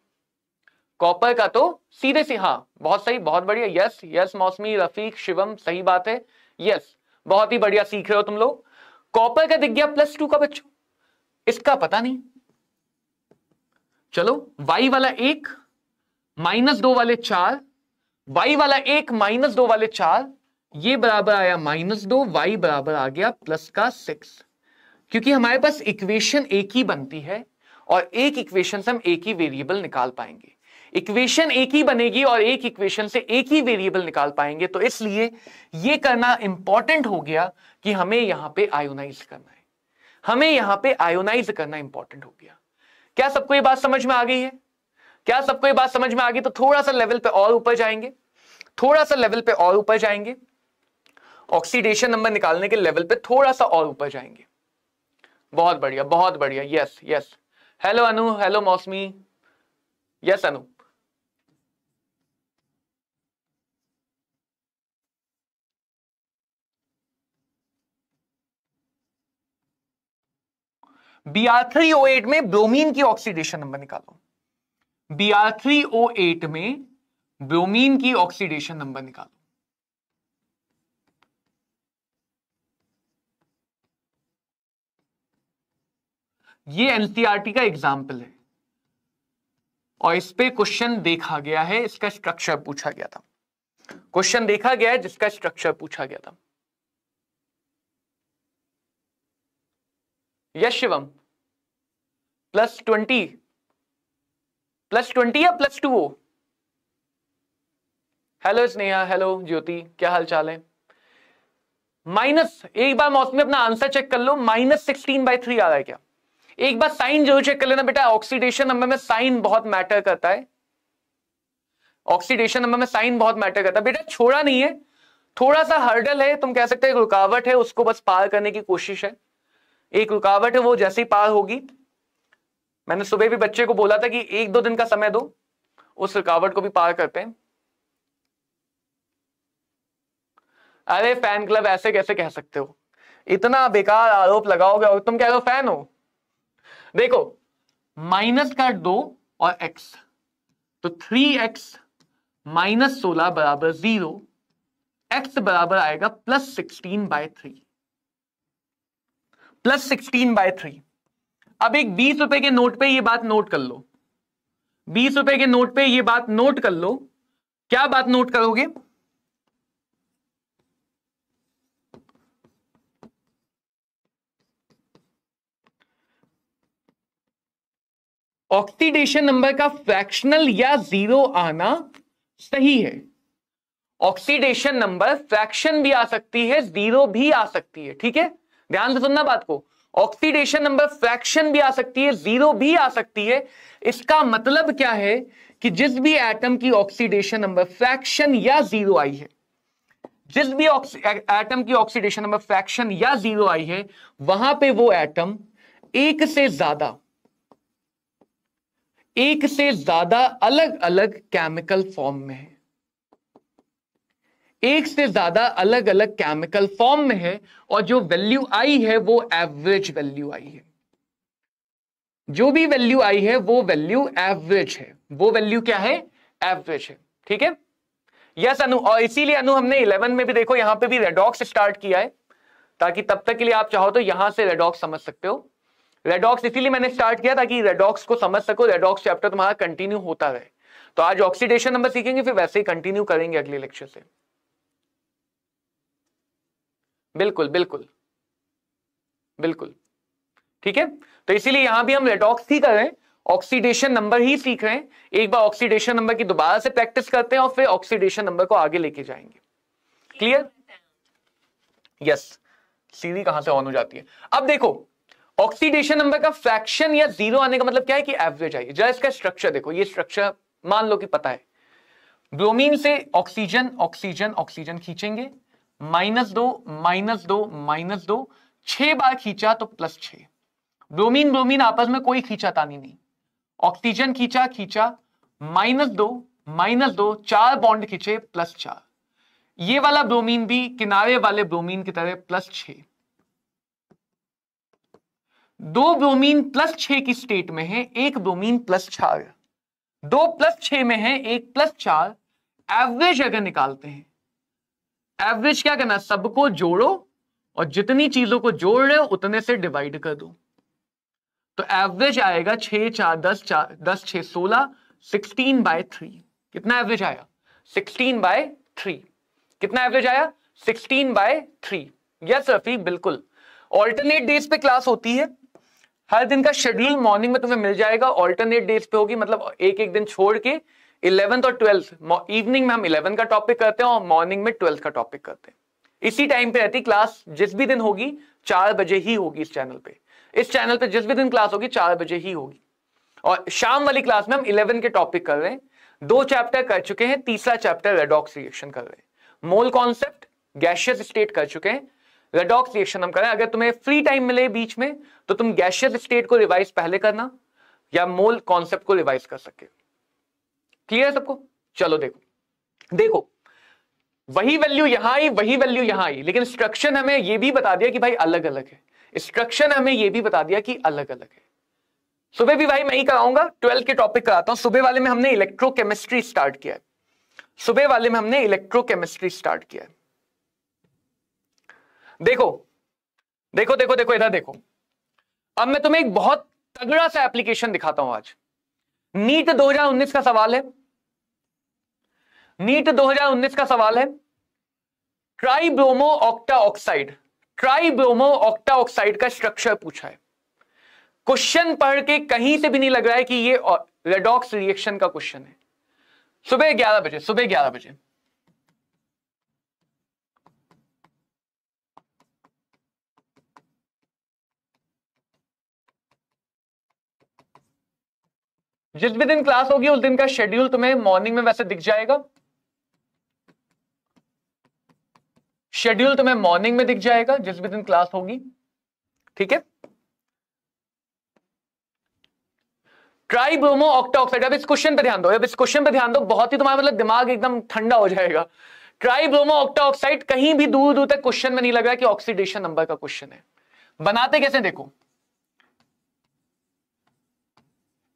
कॉपर का तो सीधे से हाँ बहुत सही बहुत बढ़िया यस यस मौसमी रफीक शिवम सही बात है यस बहुत ही बढ़िया सीख रहे हो तुम लोग कॉपर का दिख गया प्लस टू का बच्चों इसका पता नहीं चलो वाई वाला एक माइनस दो वाले चार वाई वाला एक माइनस दो वाले चार ये बराबर आया माइनस दो वाई बराबर आ गया प्लस का सिक्स क्योंकि हमारे पास इक्वेशन एक ही बनती है और एक इक्वेशन से हम एक ही वेरिएबल निकाल पाएंगे इक्वेशन एक ही बनेगी और एक इक्वेशन से एक ही वेरिएबल निकाल पाएंगे तो इसलिए ये करना इंपॉर्टेंट हो गया कि हमें यहां पे आयोनाइज करना है हमें यहां पे आयोनाइज करना इंपॉर्टेंट हो गया क्या सबको ये बात समझ में आ गई है क्या सबको ये बात समझ में आ गई तो थोड़ा सा लेवल पे और ऊपर जाएंगे थोड़ा सा लेवल पे और ऊपर जाएंगे ऑक्सीडेशन नंबर निकालने के लेवल पे थोड़ा सा और ऊपर जाएंगे बहुत बढ़िया बहुत बढ़िया yes yes hello Anu hello Mousumi yes Anu B three O eight में ब्रोमीन की ऑक्सीडेशन नंबर निकालो B R three O eight में ब्रोमीन की ऑक्सीडेशन नंबर निकालो ये एनसीआरटी e का एग्जाम्पल है और इस पे क्वेश्चन देखा गया है इसका स्ट्रक्चर पूछा गया था क्वेश्चन देखा गया है जिसका स्ट्रक्चर पूछा गया था yes Shivam plus twenty plus twenty या plus two oh hello Sneha hello Jyoti क्या हाल चाल है माइनस एक बार में अपना आंसर चेक कर लो माइनस सिक्सटीन बाई थ्री आ रहा है क्या एक बार साइन जरूर चेक कर लेना बेटा ऑक्सीडेशन नंबर में साइन बहुत मैटर करता है ऑक्सीडेशन नंबर में साइन बहुत मैटर करता है बेटा छोड़ा नहीं है थोड़ा सा हर्डल है तुम कह सकते हो रुकावट है उसको बस पार करने की कोशिश है एक रुकावट है वो जैसे ही पार होगी मैंने सुबह भी बच्चे को बोला था कि एक दो दिन का समय दो उस रुकावट को भी पार करते हैं अरे फैन क्लब ऐसे कैसे कह सकते हो इतना बेकार आरोप लगाओगे और तुम कह रहे हो फैन हो देखो माइनस का दो और एक्स तो थ्री एक्स माइनस सोलह बराबर जीरो एक्स बराबर आएगा plus sixteen by three plus sixteen by three अब एक बीस रुपए के नोट पे ये बात नोट कर लो बीस रुपए के नोट पे ये बात नोट कर लो क्या बात नोट करोगे ऑक्सीडेशन नंबर का फ्रैक्शनल या जीरो आना सही है ऑक्सीडेशन नंबर फ्रैक्शन भी आ सकती है जीरो भी आ सकती है ठीक है ध्यान से सुनना बात को ऑक्सीडेशन नंबर फ्रैक्शन भी आ सकती है जीरो भी आ सकती है इसका मतलब क्या है कि जिस भी एटम की ऑक्सीडेशन नंबर फ्रैक्शन या जीरो आई है जिस भी एटम की ऑक्सीडेशन नंबर फ्रैक्शन या जीरो आई है वहां पे वो एटम एक से ज्यादा एक से ज्यादा अलग अलग केमिकल फॉर्म में है एक से ज्यादा अलग अलग केमिकल फॉर्म में है और जो वैल्यू आई है वो एवरेज वैल्यू आई है जो भी वैल्यू आई है वो वैल्यू एवरेज है वो वैल्यू क्या है एवरेज है ठीक है यस अनु और इसीलिए अनु हमने इलेवन में भी देखो यहां पे भी रेडॉक्स स्टार्ट किया है ताकि तब तक के लिए आप चाहो तो यहां से रेडॉक्स समझ सकते हो रेडॉक्स इसीलिए मैंने स्टार्ट किया ताकि रेडॉक्स को समझ सको रेडॉक्स चैप्टर तुम्हारा कंटिन्यू होता रहे तो आज ऑक्सीडेशन नंबर सीखेंगे फिर वैसे ही कंटिन्यू करेंगे अगले लेक्चर से बिल्कुल बिल्कुल बिल्कुल ठीक है तो इसीलिए यहां भी हम रेटॉक्स ही कर रहे हैं ऑक्सीडेशन नंबर ही सीख रहे हैं एक बार ऑक्सीडेशन नंबर की दोबारा से प्रैक्टिस करते हैं और फिर ऑक्सीडेशन नंबर को आगे लेके जाएंगे क्लियर यस सीधी कहां से ऑन हो जाती है अब देखो ऑक्सीडेशन नंबर का फ्रैक्शन या जीरो आने का मतलब क्या है कि एवरेज आइए जरा इसका स्ट्रक्चर देखो ये स्ट्रक्चर मान लो कि पता है ब्रोमीन से ऑक्सीजन ऑक्सीजन ऑक्सीजन खींचेंगे माइनस दो माइनस दो माइनस दो छह बार खींचा तो प्लस छ ब्रोमीन ब्रोमीन आपस में कोई खींचा तानी नहीं ऑक्सीजन खींचा खींचा माइनस दो माइनस दो चार बॉन्ड खींचे प्लस चार ये वाला ब्रोमीन भी किनारे वाले ब्रोमीन की तरह प्लस छ दो ब्रोमीन प्लस छ की स्टेट में है एक ब्रोमीन प्लस चार दो प्लस छ में है एक प्लस चार एवरेज अगर निकालते हैं एवरेज क्या करना सबको जोड़ो और जितनी चीजों को जोड़ रहे हो उतने से डिवाइड कर दो तो एवरेज आएगा छह चार दस चार दस छ सोलह सिक्सटीन बाय थ्री कितना एवरेज आया सिक्सटीन बाय थ्री कितना एवरेज आया sixteen by three yes Rafi बिल्कुल ऑल्टरनेट डेज पे क्लास होती है हर दिन का शेड्यूल मॉर्निंग में तुम्हें मिल जाएगा ऑल्टरनेट डेज पे होगी मतलब एक एक दिन छोड़ के इलेवंथ और ट्वेल्थ इवनिंग में हम इलेवन का टॉपिक करते हैं और मॉर्निंग में ट्वेल्थ का टॉपिक करते हैं इसी टाइम पे रहती क्लास जिस भी दिन होगी चार बजे ही होगी इस चैनल पे इस चैनल पे जिस भी दिन क्लास होगी चार बजे ही होगी और शाम वाली क्लास में हम इलेवन के टॉपिक कर रहे हैं दो चैप्टर कर चुके हैं तीसरा चैप्टर रेडॉक्स रिएक्शन कर रहे हैं मोल कॉन्सेप्ट गैशियस स्टेट कर चुके हैं रेडॉक्स रिएक्शन हम कर रहे हैं अगर तुम्हें फ्री टाइम मिले बीच में तो तुम गैशियस स्टेट को रिवाइज पहले करना या मोल कॉन्सेप्ट को रिवाइज कर सके हो क्लियर है सबको चलो देखो देखो वही वैल्यू यहां आई वही वैल्यू यहां आई लेकिन स्ट्रक्चर हमें यह भी बता दिया कि भाई अलग अलग है इंस्ट्रक्शन हमें यह भी बता दिया कि अलग अलग है सुबह भी भाई मैं ही कराऊंगा ट्वेल्थ के टॉपिक कराता हूं सुबह वाले में हमने इलेक्ट्रोकेमिस्ट्री स्टार्ट किया है सुबह वाले में हमने इलेक्ट्रोकेमिस्ट्री स्टार्ट किया है देखो देखो देखो देखो इधर देखो अब मैं तुम्हें एक बहुत तगड़ा सा एप्लीकेशन दिखाता हूं आज नीट 2019 का सवाल है नीट 2019 का सवाल है tribromo octa oxide tribromo octa oxide का स्ट्रक्चर पूछा है क्वेश्चन पढ़ के कहीं से भी नहीं लग रहा है कि ये रेडॉक्स रिएक्शन का क्वेश्चन है सुबह ग्यारह बजे सुबह ग्यारह बजे जिस भी दिन क्लास होगी उस दिन का शेड्यूल तुम्हें मॉर्निंग में वैसे दिख जाएगा शेड्यूल तुम्हें मॉर्निंग में दिख जाएगा जिस भी दिन क्लास होगी ठीक है ट्राइब्रोमो ऑक्टाऑक्साइड अब इस क्वेश्चन पर ध्यान दो अब इस क्वेश्चन पर ध्यान दो बहुत ही तुम्हारा मतलब दिमाग एकदम ठंडा हो जाएगा ट्राई ट्राइब्रोमो ऑक्टाऑक्साइड कहीं भी दूर दूर तक क्वेश्चन में नहीं लग रहा कि ऑक्सीडेशन नंबर का क्वेश्चन है बनाते कैसे देखो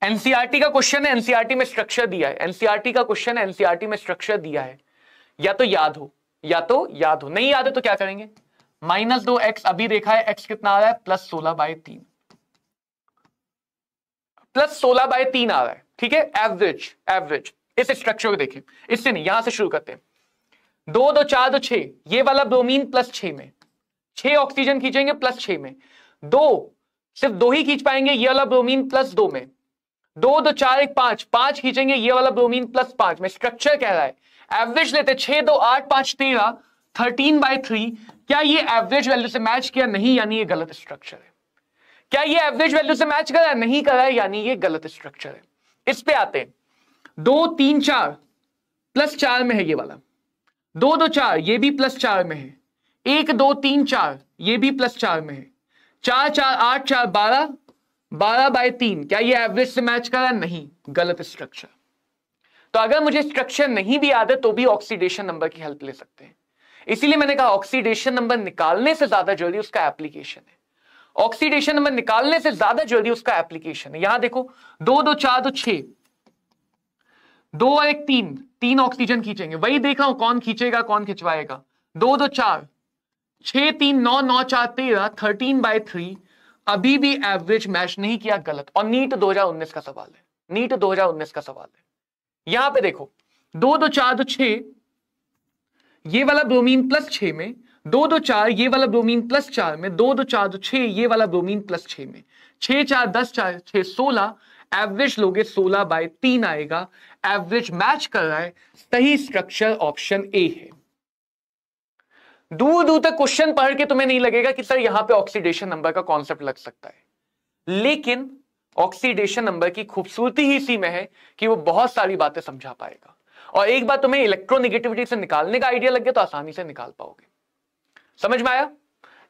एनसीआरटी का क्वेश्चन है एनसीआरटी में स्ट्रक्चर दिया है एनसीआरटी का क्वेश्चन है एनसीआरटी में स्ट्रक्चर दिया है या तो याद हो या तो याद हो नहीं याद है तो क्या करेंगे माइनस दो एक्स अभी देखा है एक्स कितना आ रहा है प्लस सोलह बाय तीन प्लस सोलह बाय तीन आ रहा है ठीक है एवरेज एवरेज इस स्ट्रक्चर को देखें इससे नहीं यहां से शुरू करते हैं दो दो चार दो छ ये वाला ब्रोमीन प्लस छ में छह ऑक्सीजन खींचेंगे प्लस छ में दो सिर्फ दो ही खींच पाएंगे ये वाला ब्रोमीन प्लस दो में दो दो चार एक पांच पांच खींचेंगे ये वाला ब्रोमीन प्लस पांच में स्ट्रक्चर कह रहा है एवरेज लेते छह दो आठ पांच तेरह थर्टीन बाई थ्री क्या ये एवरेज वैल्यू से मैच किया नहीं यानी ये गलत स्ट्रक्चर है क्या ये एवरेज वैल्यू से मैच करा है? नहीं करा है यानी ये गलत स्ट्रक्चर है इस पे आते हैं दो तीन चार प्लस चार में है ये वाला दो दो चार ये भी प्लस चार में है एक दो तीन चार ये भी प्लस चार में है चार चार आठ चार बारह बारह बाय तीन क्या ये एवरेज से मैच करा नहीं गलत स्ट्रक्चर तो अगर मुझे स्ट्रक्चर नहीं भी याद है तो भी ऑक्सीडेशन नंबर की हेल्प ले सकते हैं इसीलिए मैंने कहा ऑक्सीडेशन नंबर निकालने से ज्यादा जल्दी उसका एप्लीकेशन है ऑक्सीडेशन नंबर निकालने से ज्यादा जल्दी उसका एप्लीकेशन है यहां देखो दो दो चार दो छे दो और एक तीन तीन ऑक्सीजन खींचेंगे वही देख रहा हूं कौन खींचेगा कौन खिंचवाएगा दो दो चार छ तीन नौ नौ चार तेरह थर्टीन बाय थ्री अभी भी एवरेज मैच नहीं किया गलत और नीट 2019 का सवाल है नीट 2019 का सवाल है यहां पे देखो दो दो चार दो छे ये वाला ब्रोमीन प्लस छ में दो दो चार ये वाला ब्रोमीन प्लस चार में दो दो चार दो छ ये वाला ब्रोमीन प्लस छ में छ चार दस चार छ सोलह एवरेज लोगे सोलह बाय तीन आएगा एवरेज मैच कर रहा है सही स्ट्रक्चर ऑप्शन ए है दूर दूर तक क्वेश्चन पढ़ के तुम्हें नहीं लगेगा कि सर यहां पे ऑक्सीडेशन नंबर का कॉन्सेप्ट लग सकता है लेकिन ऑक्सीडेशन नंबर की खूबसूरती ही इसी में है कि वो बहुत सारी बातें समझा पाएगा और एक बार तुम्हें इलेक्ट्रोनिगेटिविटी से निकालने का आइडिया लग गया तो आसानी से निकाल पाओगे समझ में आया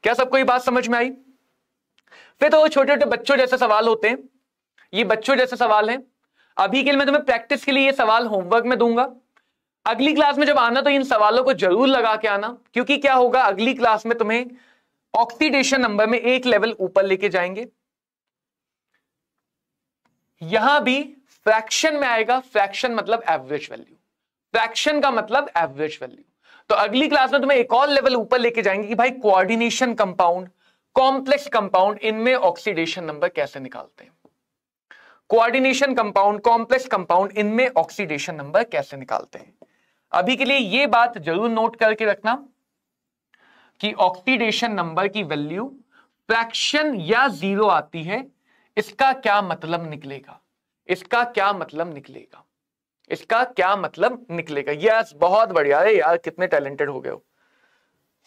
क्या सबको ये बात समझ में आई फिर तो छोटे छोटे बच्चों जैसे सवाल होते हैं ये बच्चों जैसे सवाल हैं अभी के लिए मैं तुम्हें प्रैक्टिस के लिए ये सवाल होमवर्क में दूंगा अगली क्लास में जब आना तो इन सवालों को जरूर लगा के आना क्योंकि क्या होगा अगली क्लास में तुम्हें ऑक्सीडेशन नंबर में एक लेवल ऊपर लेके जाएंगे यहां भी फ्रैक्शन में आएगा फ्रैक्शन मतलब एवरेज वैल्यू फ्रैक्शन का मतलब एवरेज वैल्यू तो अगली क्लास में तुम्हें एक और लेवल ऊपर लेके जाएंगे कि भाई कोऑर्डिनेशन कंपाउंड कॉम्प्लेक्स कंपाउंड इनमें ऑक्सीडेशन नंबर कैसे निकालते हैं कोऑर्डिनेशन कंपाउंड कॉम्प्लेक्स कंपाउंड इनमें ऑक्सीडेशन नंबर कैसे निकालते हैं अभी के लिए ये बात जरूर नोट करके रखना कि ऑक्सीडेशन नंबर की वैल्यू फ्रैक्शन या जीरो आती है इसका क्या मतलब निकलेगा इसका क्या मतलब निकलेगा इसका क्या मतलब निकलेगा यस बहुत बढ़िया है यार कितने टैलेंटेड हो गए हो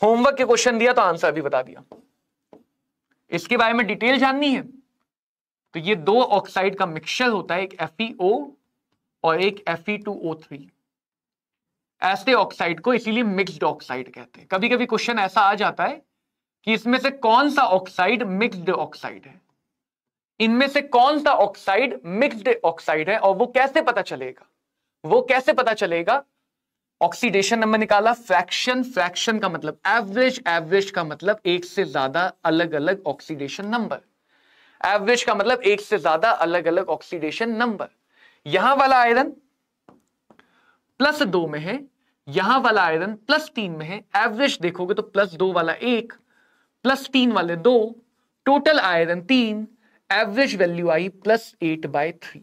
होमवर्क के क्वेश्चन दिया तो आंसर भी बता दिया इसके बारे में डिटेल जाननी है तो ये दो ऑक्साइड का मिक्सचर होता है एक एफ और एक थ्री ऐसे ऑक्साइड को इसीलिए मिक्स्ड ऑक्साइड कहते हैं कभी कभी क्वेश्चन ऐसा आ जाता है कि इसमें से कौन सा ऑक्साइड मिक्सड ऑक्साइड है इनमें से कौन सा ऑक्साइड मिक्सड ऑक्साइड है और वो कैसे पता चलेगा वो कैसे पता चलेगा ऑक्सीडेशन नंबर निकाला फ्रैक्शन फ्रैक्शन का मतलब एवरेज एवरेज का मतलब एक से ज्यादा अलग अलग ऑक्सीडेशन नंबर एवरेज का मतलब एक से ज्यादा अलग अलग ऑक्सीडेशन नंबर यहां वाला आयरन प्लस दो में है यहां वाला आयरन प्लस तीन में है एवरेज देखोगे तो प्लस दो वाला एक प्लस तीन वाले दो टोटल आयरन तीन एवरेज वैल्यू आई plus eight by three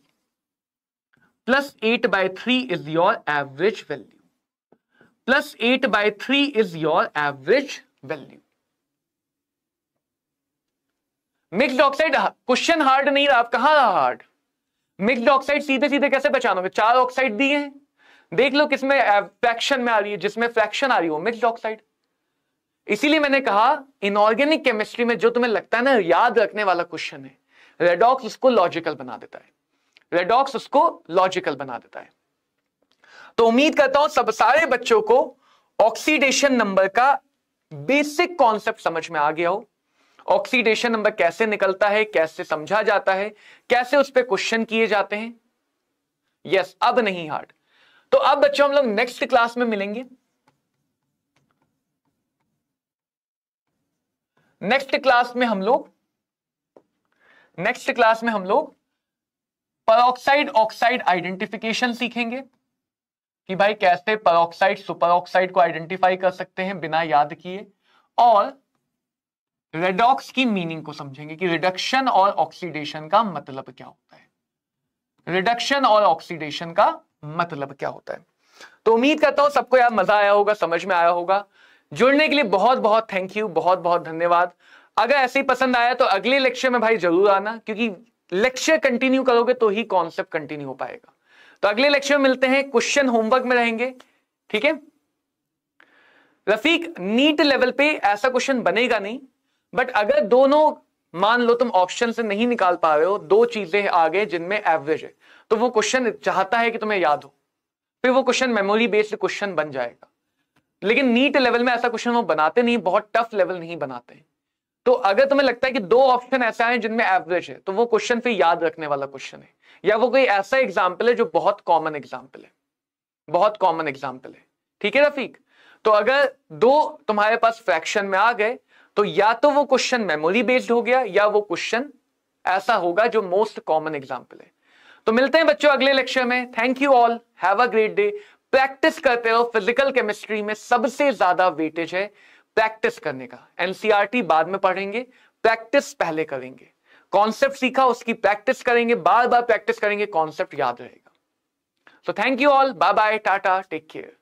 plus eight by three is your average value plus eight by three is your average value mixed oxide question hard नहीं रहा कहां रहा हार्ड मिक्सड ऑक्साइड सीधे सीधे कैसे पहचानोगे चार ऑक्साइड दिए हैं देख लो किसमें फ्रैक्शन में आ रही है जिसमें फ्रैक्शन आ रही है मिक्स ऑक्साइड इसीलिए मैंने कहा इनऑर्गेनिक केमिस्ट्री में जो तुम्हें लगता है ना याद रखने वाला क्वेश्चन है रेडॉक्स उसको लॉजिकल बना देता है रेडॉक्स उसको लॉजिकल बना देता है तो उम्मीद करता हूं सब सारे बच्चों को ऑक्सीडेशन नंबर का बेसिक कॉन्सेप्ट समझ में आ गया हो ऑक्सीडेशन नंबर कैसे निकलता है कैसे समझा जाता है कैसे उस पर क्वेश्चन किए जाते हैं यस yes, अब नहीं हार्ड तो अब बच्चों हम लोग नेक्स्ट क्लास में मिलेंगे नेक्स्ट क्लास में हम लोग नेक्स्ट क्लास में हम लोग परोक्साइड ऑक्साइड आइडेंटिफिकेशन सीखेंगे कि भाई कैसे परोक्साइड सुपरऑक्साइड को आइडेंटिफाई कर सकते हैं बिना याद किए और रेडॉक्स की मीनिंग को समझेंगे कि रिडक्शन और ऑक्सीडेशन का मतलब क्या होता है रिडक्शन और ऑक्सीडेशन का मतलब क्या होता है तो उम्मीद करता हूं सबको यार मजा आया होगा समझ में आया होगा जुड़ने के लिए बहुत बहुत थैंक यू बहुत बहुत धन्यवाद अगर ऐसे ही पसंद आया तो अगले लेक्चर में भाई जरूर आना क्योंकि लेक्चर कंटिन्यू करोगे तो ही कॉन्सेप्ट कंटिन्यू हो पाएगा तो अगले लेक्चर में मिलते हैं क्वेश्चन होमवर्क में रहेंगे ठीक है रफीक नीट लेवल पे ऐसा क्वेश्चन बनेगा नहीं बट अगर दोनों मान लो तुम ऑप्शन से नहीं निकाल पा रहे हो दो चीजें आगे जिनमें एवरेज है तो वो क्वेश्चन चाहता है कि तुम्हें याद हो फिर वो क्वेश्चन मेमोरी बेस्ड क्वेश्चन बन जाएगा लेकिन नीट लेवल में ऐसा क्वेश्चन वो बनाते नहीं बहुत टफ लेवल नहीं बनाते हैं तो अगर तुम्हें लगता है कि दो ऑप्शन ऐसे हैं जिनमें एवरेज है तो वो क्वेश्चन फिर याद रखने वाला क्वेश्चन है या वो कोई ऐसा एग्जाम्पल है जो बहुत कॉमन एग्जाम्पल है बहुत कॉमन एग्जाम्पल है ठीक है रफीक तो अगर दो तुम्हारे पास फ्रैक्शन में आ गए तो या तो वो क्वेश्चन मेमोरी बेस्ड हो गया या वो क्वेश्चन ऐसा होगा जो मोस्ट कॉमन एग्जाम्पल है तो मिलते हैं बच्चों अगले लेक्चर में thank you all have a great day practice करते रहो फिजिकल केमिस्ट्री में सबसे ज्यादा वेटेज है प्रैक्टिस करने का एनसीआरटी e बाद में पढ़ेंगे प्रैक्टिस पहले करेंगे कॉन्सेप्ट सीखा उसकी प्रैक्टिस करेंगे बार बार प्रैक्टिस करेंगे कॉन्सेप्ट याद रहेगा तो thank you all bye bye टाटा टेक केयर